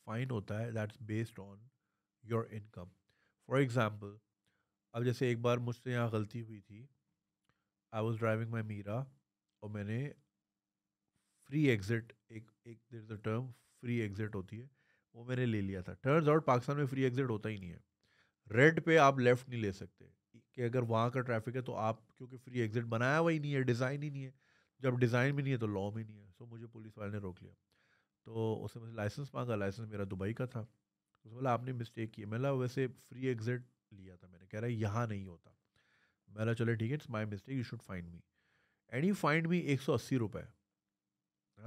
A: फाइन होता है that's based on your income for example अब जैसे एक बार मुझसे यहाँ गलती हुई थी आई वॉज ड्राइविंग माई मीरा और मैंने फ्री एग्ज़िट एक एक there a term free exit होती है वो मैंने ले लिया था टर्न्स आउट पाकिस्तान में फ्री एग्ज़िट होता ही नहीं है रेड पे आप लेफ़्ट नहीं ले सकते कि अगर वहाँ का ट्रैफिक है तो आप क्योंकि फ्री एग्ज़िट बनाया हुआ ही नहीं है डिज़ाइन ही नहीं है जब डिज़ाइन भी नहीं है तो लॉ में नहीं है सो मुझे पुलिस वाले ने रोक लिया तो उसने मुझे लाइसेंस मांगा लाइसेंस मेरा दुबई का था उसने बोला आपने मिस्टेक किया मैं वैसे फ्री एग्जिट लिया था मैंने कह रहा है यहाँ नहीं होता मैंने चले ठीक है it's my mistake you should fine me and you fine me एक सौ अस्सी रुपये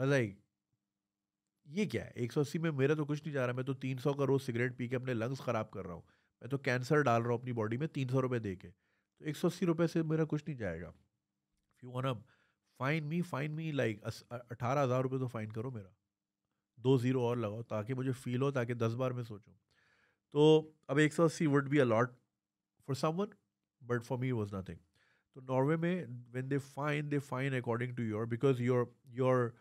A: लाइक ये क्या है एक सौ अस्सी में मेरा तो कुछ नहीं जा रहा मैं तो तीन सौ का रोज़ सिगरेट पी के अपने लंग्स ख़राब कर रहा हूँ मैं तो कैंसर डाल रहा हूँ अपनी बॉडी में तीन सौ रुपये दे के तो एक सौ अस्सी रुपये से मेरा कुछ नहीं जाएगा यू वन अब fine me fine me like अठारह हज़ार रुपये तो फ़ाइन करो मेरा दो ज़ीरो और लगाओ ताकि मुझे फील हो ताकि दस बार मैं सोचूँ तो अब एक सौ अस्सी would be a lot for one but for me was nothing तो नॉर्वे में when they fine they fine according to your because your your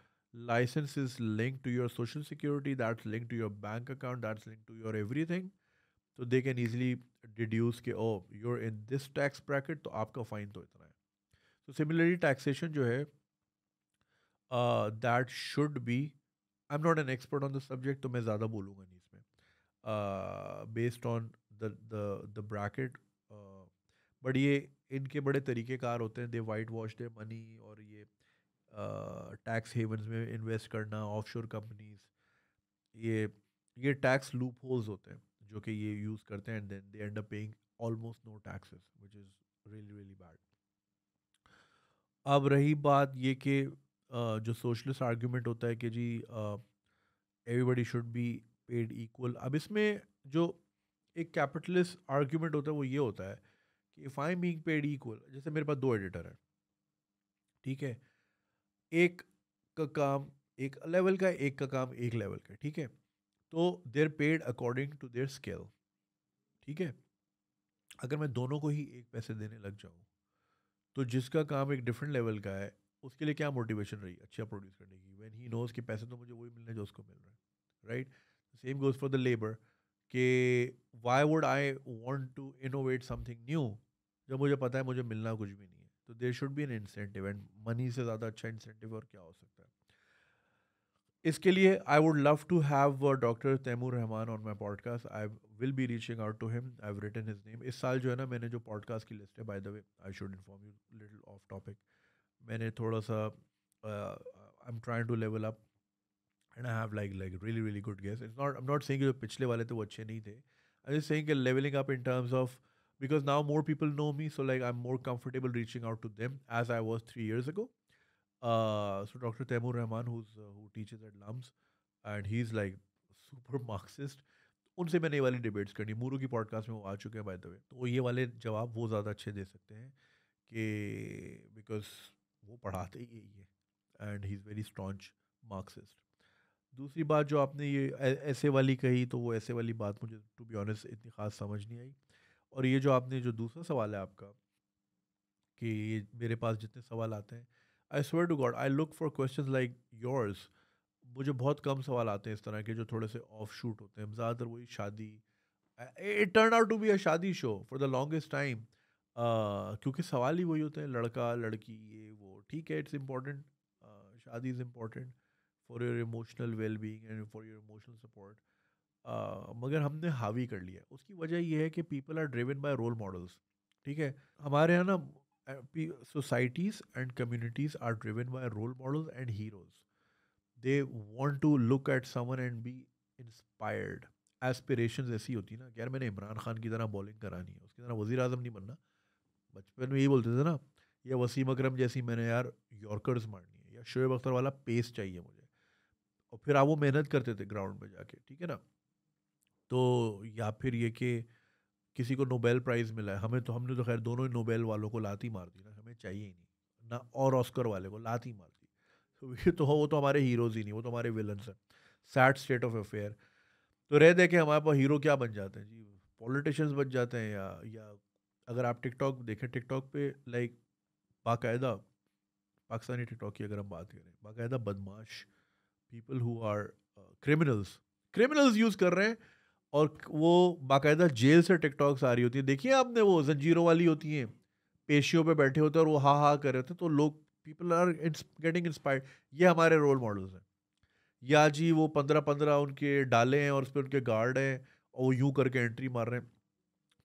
A: is link to your social security that link to your bank account that link to your every thing they can easily deduce के ओ your इन this tax bracket तो आपका fine तो इतना है तो similarly taxation जो है that should be I am not an expert on the subject तो मैं ज़्यादा बोलूँगा नहीं इसमें based on the the bracket but ये इनके बड़े तरीक़ेकार होते हैं they white wash they money और ये टैक्स uh, हेवन में इन्वेस्ट करना ऑफ शोर कंपनीज ये ये टैक्स लूप होल्स होते हैं जो कि ये यूज़ करते हैं and then they end up paying almost no taxes which is really really bad अब रही बात ये कि जो सोशलिस्ट आर्ग्यूमेंट होता है कि जी everybody should be paid equal अब इसमें जो एक कैपिटलिस्ट आर्ग्यूमेंट होता है वो ये होता है कि if I am being paid equal जैसे मेरे पास दो एडिटर हैं ठीक है एक का काम एक लेवल का एक का काम एक लेवल का ठीक है तो they're paid according to their scale ठीक है अगर मैं दोनों को ही एक पैसे देने लग जाऊँ तो जिसका काम एक डिफरेंट लेवल का है उसके लिए क्या मोटिवेशन रही अच्छा प्रोड्यूस करने की वैन ही नोज के पैसे तो मुझे वही मिलने जो उसको मिल रहे हैं right same goes for the labour के why would I want to innovate something new जब मुझे पता है मुझे मिलना कुछ भी नहीं है तो there should be an incentive and money से ज़्यादा अच्छा इंसेंटिव और क्या हो सकता है इसके लिए I would love to have doctor Taimur Rahman on my podcast I will be reaching out to him I written his name इस साल जो है ना मैंने जो पॉडकास्ट की लिस्ट है by the way I should inform you little off topic मैंने थोड़ा सा I am trying to level up and I have like like really really good guests it's not I am not saying जो पिछले वाले थे वो अच्छे नहीं थे I is saying levelling up in terms of because now more people know me so like I am more comfortable reaching out to them as I was three years ago so doctor Taimur Rahman teachers at LUMS and he is like super Marxist उनसे मैंने ये वाली debates करनी मूरू की podcast में वो आ चुके हैं बाय द वे तो ये वाले जवाब वो ज़्यादा अच्छे दे सकते हैं कि बिकॉज वो पढ़ाते ही यही है and he is very strong Marxist दूसरी बात जो आपने ये ऐसे वाली कही तो वो ऐसे वाली बात मुझे टू बी ऑनेस्ट इतनी ख़ास समझ नहीं आई और ये जो आपने जो दूसरा सवाल है आपका कि ये मेरे पास जितने सवाल आते हैं I swear to God I look for question like yours मुझे बहुत कम सवाल आते हैं इस तरह के जो थोड़े से ऑफ शूट होते हैं ज़्यादातर वही शादी it turn out to be a shaadi show for the longest time क्योंकि सवाल ही वही होता है लड़का लड़की ये वो ठीक है it's important shaadi is important for your emotional well being and for your emotional support मगर हमने हावी कर लिया उसकी वजह यह है कि people are driven by role models ठीक है हमारे यहाँ ना societies and communities are driven by role models and heroes they want to look at someone and be inspired aspiration ऐसी होती ना कि यार मैंने इमरान खान की तरह बॉलिंग करानी है उसकी तरह वज़ी अजम नहीं बनना बचपन में यही बोलते थे ना या वसीम अक्रम जैसी मैंने यार यॉर्कर्स मारनी है या शोएब अख्तर वाला पेस चाहिए मुझे और फिर आप वो मेहनत करते थे ग्राउंड में जाके ठीक है ना तो या फिर ये कि किसी को नोबेल प्राइज़ मिला है हमें तो हमने तो खैर दोनों ही नोबेल वालों को लात ही मार दी ना हमें चाहिए ही नहीं ना और ऑस्कर वाले को लात ही मार दी तो ये तो वो तो हमारे हीरोज़ ही नहीं वो तो हमारे विलन्स हैं सैड स्टेट ऑफ अफेयर तो रह दे के हमारे पास हीरो क्या बन जाते हैं जी पॉलिटिशियंस बन जाते हैं या या अगर आप टिकटॉक देखें टिकटॉक पे लाइक बाकायदा पाकिस्तानी टिकटॉक की अगर हम बात करें बाकायदा बदमाश people who are criminals criminals use कर रहे हैं और वो बाकायदा जेल से टिकटॉक्स आ रही होती हैं देखिए आपने वो जंजीरों वाली होती हैं पेशियों पे बैठे होते हैं और वो हा हा कर रहे होते हैं तो लोग पीपल आर गेटिंग इंस्पायर्ड ये हमारे रोल मॉडल्स हैं या जी वो पंद्रह पंद्रह उनके डाले हैं और उस पर उनके गार्ड हैं और वो यूँ करके एंट्री मार रहे हैं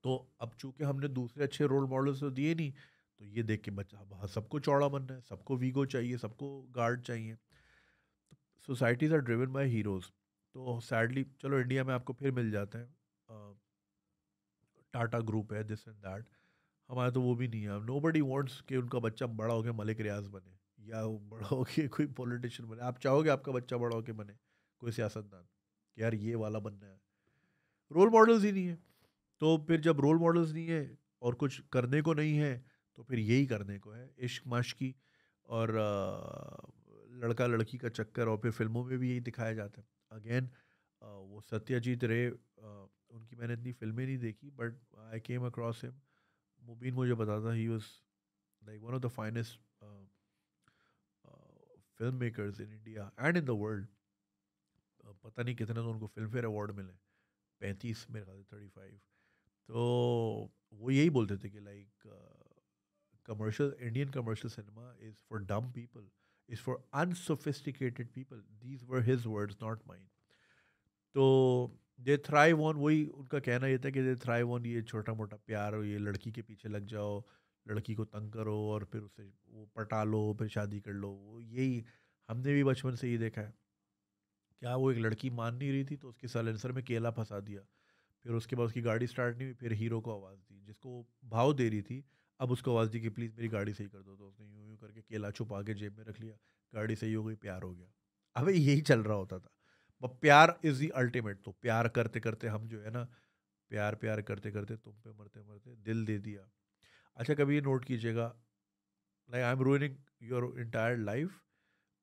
A: तो अब चूंकि हमने दूसरे अच्छे रोल मॉडल्स तो दिए नहीं तो ये देख के बच्चा हाँ, सबको चौड़ा बनना है सबको वीगो चाहिए सबको गार्ड चाहिए societies are driven by heroes तो सैडली चलो इंडिया में आपको फिर मिल जाते हैं टाटा ग्रुप है दिस एंड दैट हमारा तो वो भी नहीं है नो बडी वॉन्ट्स कि उनका बच्चा बड़ा हो गया मलिक रियाज बने या बड़ा हो गया कोई पॉलिटिशियन बने आप चाहोगे आपका बच्चा बड़ा होके बने कोई सियासतदान कि यार ये वाला बनना है रोल मॉडल्स ही नहीं है तो फिर जब रोल मॉडल्स नहीं है और कुछ करने को नहीं है तो फिर यही करने को है इश्क माश की और लड़का लड़की का चक्कर और फिर फिल्मों में भी यही दिखाया जाता है अगेन वो सत्यजीत रे उनकी मैंने इतनी फिल्में नहीं देखी but I came across him Mubeen मुझे बताता he was like one of the finest film makers in India and in the world पता नहीं कितने तो उनको फिल्म फेयर अवार्ड मिले पैंतीस मेरे ख्याल थर्टी फाइव तो वो यही बोलते थे कि like commercial Indian commercial cinema is for dumb people is for unsophisticated people these were his words not mind तो दे थ्राई वन वही उनका कहना ये था कि दे थ्राई वन ये छोटा मोटा प्यार हो ये लड़की के पीछे लग जाओ लड़की को तंग करो और फिर उसे वो पटा लो फिर शादी कर लो वो यही हमने भी बचपन से ही देखा है क्या वो एक लड़की मान नहीं रही थी तो उसके साइलेंसर में केला फंसा दिया फिर उसके बाद उसकी गाड़ी स्टार्ट नहीं हुई फिर हीरो को आवाज़ दी जिसको भाव दे रही थी अब उसको आवाज़ दी कि प्लीज़ मेरी गाड़ी सही कर दो तो उसने यूँ यूँ करके केला छुपा के जेब में रख लिया गाड़ी सही हो गई प्यार हो गया अब यही चल रहा होता था बट प्यार इज़ दी अल्टीमेट तो प्यार करते करते हम जो है ना प्यार प्यार करते करते तुम पे मरते मरते दिल दे दिया अच्छा कभी ये नोट कीजिएगा like I am ruining your entire life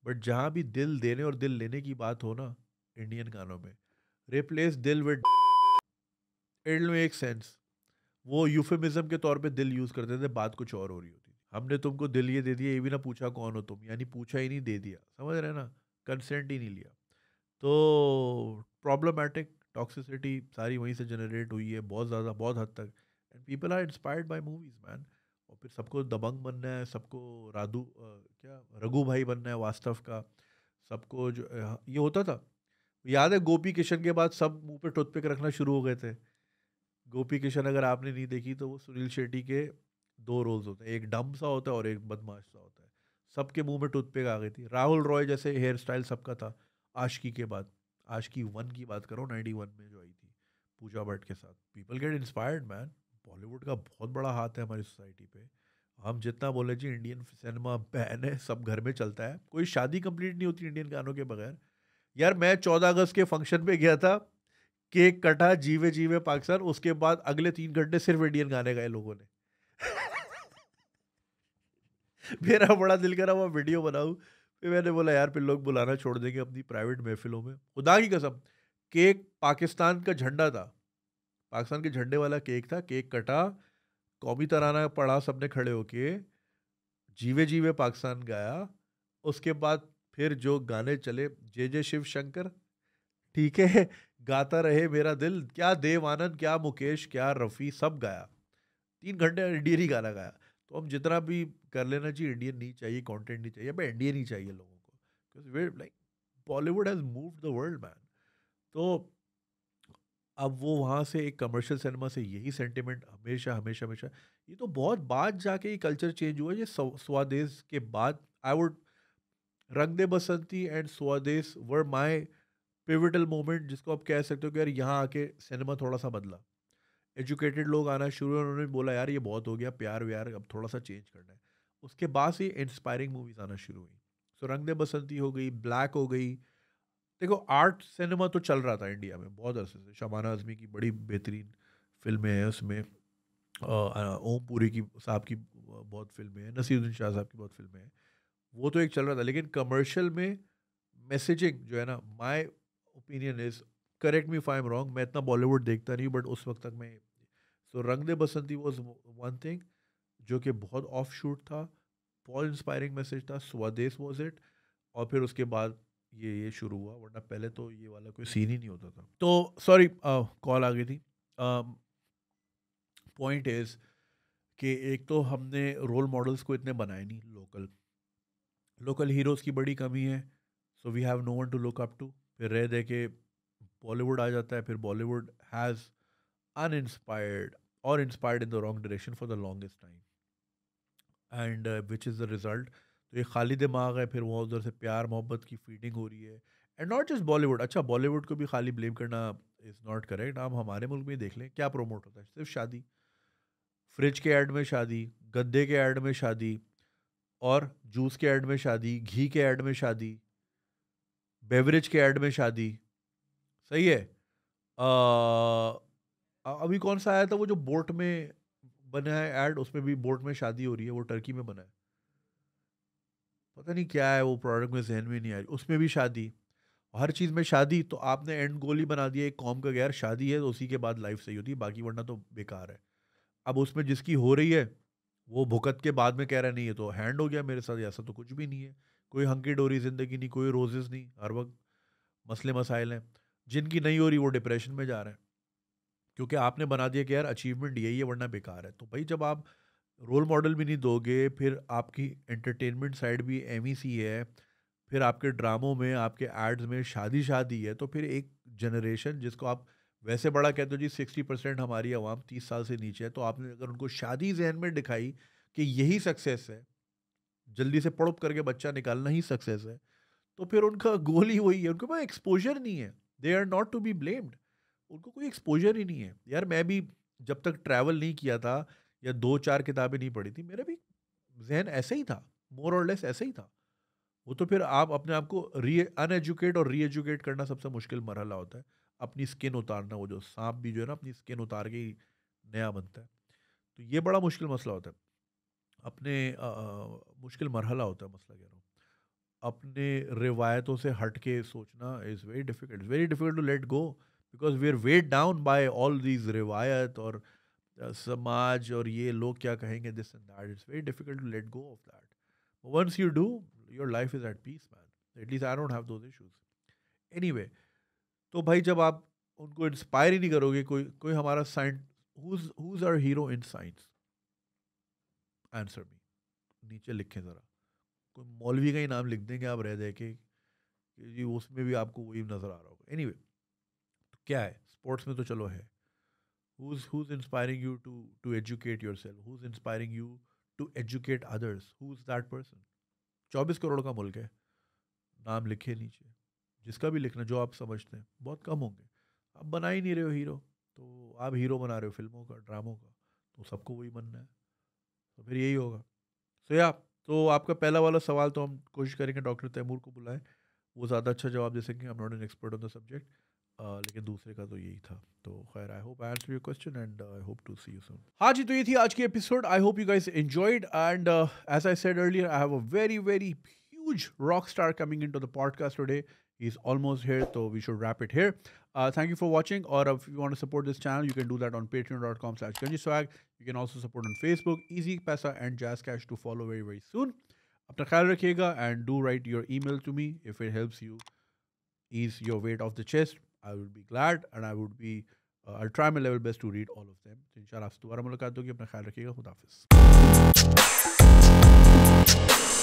A: but जहाँ भी दिल देने और दिल लेने की बात हो ना इंडियन गानों में replace dil with it make sense वो यूफेमिज्म के तौर पे दिल यूज़ करते थे बात कुछ और हो रही होती हमने तुमको दिल ये दे दिया ये भी ना पूछा कौन हो तुम यानी पूछा ही नहीं दे दिया समझ रहे ना कंसेंट ही नहीं लिया तो प्रॉब्लमेटिक टॉक्सिसिटी सारी वहीं से जनरेट हुई है बहुत ज़्यादा बहुत हद तक and people are inspired by movies man और फिर सबको दबंग बनना है सबको राधू क्या रघु भाई बनना है वास्तव का सबको जो ये होता था याद है गोपी किशन के बाद सब मुंह पे टूथपिक रखना शुरू हो गए थे गोपी किशन अगर आपने नहीं देखी तो वो सुनील शेट्टी के दो रोल्स होते हैं एक डम सा होता है और एक बदमाश सा होता है सबके मुंह में टूथपेक आ गई थी राहुल रॉय जैसे हेयर स्टाइल सबका था आशकी के बाद आशकी वन की बात करो नाइन्टी वन में जो आई थी पूजा भट्ट के साथ people get inspired man Bollywood का बहुत बड़ा हाथ है हमारी सोसाइटी पे हम जितना बोले जी इंडियन सिनेमा बहन है सब घर में चलता है कोई शादी कंप्लीट नहीं होती इंडियन गानों के बगैर यार मैं चौदह अगस्त के फंक्शन पे गया था केक कटा जीवे जीवे पाकिस्तान उसके बाद अगले तीन घंटे सिर्फ इंडियन गाने गए लोगों ने मेरा बड़ा दिल करा मैं वीडियो बनाऊँ फिर मैंने बोला यार फिर लोग बुलाना छोड़ देंगे अपनी प्राइवेट महफिलों में खुदा की कसम केक पाकिस्तान का झंडा था पाकिस्तान के झंडे वाला केक था केक कटा कौमी तराना पढ़ा सबने खड़े होके जीवे जीवे पाकिस्तान गाया उसके बाद फिर जो गाने चले जे जे शिव शंकर ठीक है गाता रहे मेरा दिल क्या देव आनंद क्या मुकेश क्या रफ़ी सब गाया तीन घंटे इंडियन ही गाना गाया तो हम जितना भी कर लेना चाहिए इंडियन नहीं चाहिए कंटेंट नहीं चाहिए भाई इंडियन ही चाहिए लोगों को like Bollywood has move the world man तो अब वो वहाँ से एक कमर्शियल सिनेमा से यही सेंटिमेंट हमेशा हमेशा हमेशा ये तो बहुत बाद जाके ये कल्चर चेंज हुआ ये स्वादेश के बाद I would Rang De Basanti and Swades were my pivotal moment जिसको आप कह सकते हो कि यार यहाँ आके सिनेमा थोड़ा सा बदला एजुकेटेड लोग आना शुरू हुए उन्होंने बोला यार ये बहुत हो गया प्यार व्यार अब थोड़ा सा चेंज करना है उसके बाद से इंस्पायरिंग मूवीज़ आना शुरू हुई सो रंग दे बसंती हो गई ब्लैक हो गई देखो आर्ट सिनेमा तो चल रहा था इंडिया में बहुत अरसे से शमाना आजमी की बड़ी बेहतरीन फिल्में हैं उसमें ओम पुरी की साहब की बहुत फिल्में हैं नसीरुद्दीन शाह साहब की बहुत फिल्में हैं वो तो एक चल रहा था लेकिन कमर्शियल में मैसेजिंग जो है ना my opinion is correct me I am wrong मैं इतना बॉलीवुड देखता नहीं बट उस वक्त तक मैं so Rang De Basanti was one thing जो कि बहुत ऑफ शूट था बहुत इंस्पायरिंग मैसेज था स्वदेश वॉज इट और फिर उसके बाद ये ये शुरू हुआ वरना पहले तो ये वाला कोई सीन ही नहीं होता था तो सॉरी कॉल आ गई थी पॉइंट इज़ कि एक तो हमने रोल मॉडल्स को इतने बनाए नहीं लोकल लोकल हीरोज़ की बड़ी कमी है so we have no one to look up to फिर रह दे के बॉलीवुड आ जाता है फिर बॉलीवुड हैज़ अन इंस्पायर्ड और inspired in the direction for for the longest time and which is the result तो ये खाली दिमाग है फिर वहाँ उधर से प्यार मोहब्बत की फीडिंग हो रही है एंड नॉट जस्ट बॉलीवुड अच्छा बॉलीवुड को भी खाली ब्लेम करना इज़ नॉट करेक्ट आप हमारे मुल्क में देख लें क्या प्रोमोट होता है सिर्फ शादी फ्रिज के ऐड में शादी गद्दे के ऐड में शादी और जूस के ऐड में शादी घी के ऐड में शादी बेवरेज के ऐड में शादी सही है आ, अभी कौन सा आया था वो जो बोट में बना है ऐड उसमें भी बोट में शादी हो रही है वो टर्की में बना है पता नहीं क्या है वो प्रोडक्ट में जहन में नहीं आ रही उसमें भी शादी हर चीज़ में शादी तो आपने एंड गोल ही बना दिया एक कॉम का गैर शादी है तो उसी के बाद लाइफ सही होती है बाकी वरना तो बेकार है अब उसमें जिसकी हो रही है वो भुगत के बाद में कह रहा नहीं है तो हैंड हो गया मेरे साथ ऐसा तो कुछ भी नहीं है कोई हंकी डोरी ज़िंदगी नहीं कोई रोजेज़ नहीं हर वक्त मसले मसाइल हैं जिनकी नहीं हो रही वो डिप्रेशन में जा रहे हैं क्योंकि आपने बना दिया कि यार अचीवमेंट यही है वरना बेकार है तो भाई जब आप रोल मॉडल भी नहीं दोगे फिर आपकी एंटरटेनमेंट साइड भी एम ही सी है फिर आपके ड्रामों में आपके एड्स में शादी शादी है तो फिर एक जनरेशन जिसको आप वैसे बड़ा कहते हो जी सिक्सटी परसेंट हमारी आवाम तीस साल से नीचे है तो आपने अगर उनको शादी जहन में दिखाई कि यही सक्सेस है जल्दी से पड़ोप करके बच्चा निकालना ही सक्सेस है तो फिर उनका गोल ही वही है उनके पास एक्सपोजर नहीं है they are not to be blamed उनको कोई एक्सपोजर ही नहीं है यार मैं भी जब तक ट्रैवल नहीं किया था या दो चार किताबें नहीं पढ़ी थी मेरा भी जहन ऐसे ही था मोर और लेस ऐसे ही था वो तो फिर आप अपने आप को री अनएजुकेट और रीएजुकेट करना सबसे मुश्किल मरहला होता है अपनी स्किन उतारना वो जो सांप भी जो है ना अपनी स्किन उतार के ही नया बनता है तो ये बड़ा मुश्किल मसला होता है अपने आ, मुश्किल मरहला होता है मसला कह रहा हूँ अपने रिवायतों से हट के सोचना is very difficult very difficult to let go because we are weighed down by all these riwayat और समाज और ये लोग क्या कहेंगे this and that it's very difficult to let go of that once you do your life is at peace man at least I don't have those issues anyway तो भाई जब आप उनको इंस्पायर ही नहीं करोगे कोई कोई हमारा science whose are hero in science answer me नीचे लिखें ज़रा कोई मौलवी का ही नाम लिख देंगे आप रह जाके कि जी उसमें भी आपको वही नज़र आ रहा होगा एनी anyway, तो क्या है स्पोर्ट्स में तो चलो है who's inspiring you to to educate yourself who's inspiring you to educate others who is that person चौबीस करोड़ का मुल्क है नाम लिखे नीचे जिसका भी लिखना जो आप समझते हैं बहुत कम होंगे आप बना ही नहीं रहे हो हीरो तो आप हीरो बना रहे हो फिल्मों का ड्रामों का तो सबको वही बनना है तो फिर यही होगा सो so, या तो आपका पहला वाला सवाल तो हम कोशिश करेंगे डॉक्टर तैमूर को बुलाएं वो ज़्यादा अच्छा जवाब दे सकेंगे I am not an expert on the subject लेकिन दूसरे का तो यही था तो खैर I hope I answer your question and I hope to see you soon हाँ जी तो ये थी आज की episode I hope you guys enjoyed and as I said earlier I have a very very huge rock star coming in to the podcast today he's almost here so we should wrap it here uh, thank you for watching or if you want to support this channel you can do that on patreon.com slash swag you can also support on facebook easy pesa and jazzcash to follow very very soon apna khayal rakhiyega and do write your email to me if it helps you ease your weight off the chest i will be glad and i would be uh, i'll try my level best to read all of them inshallah apna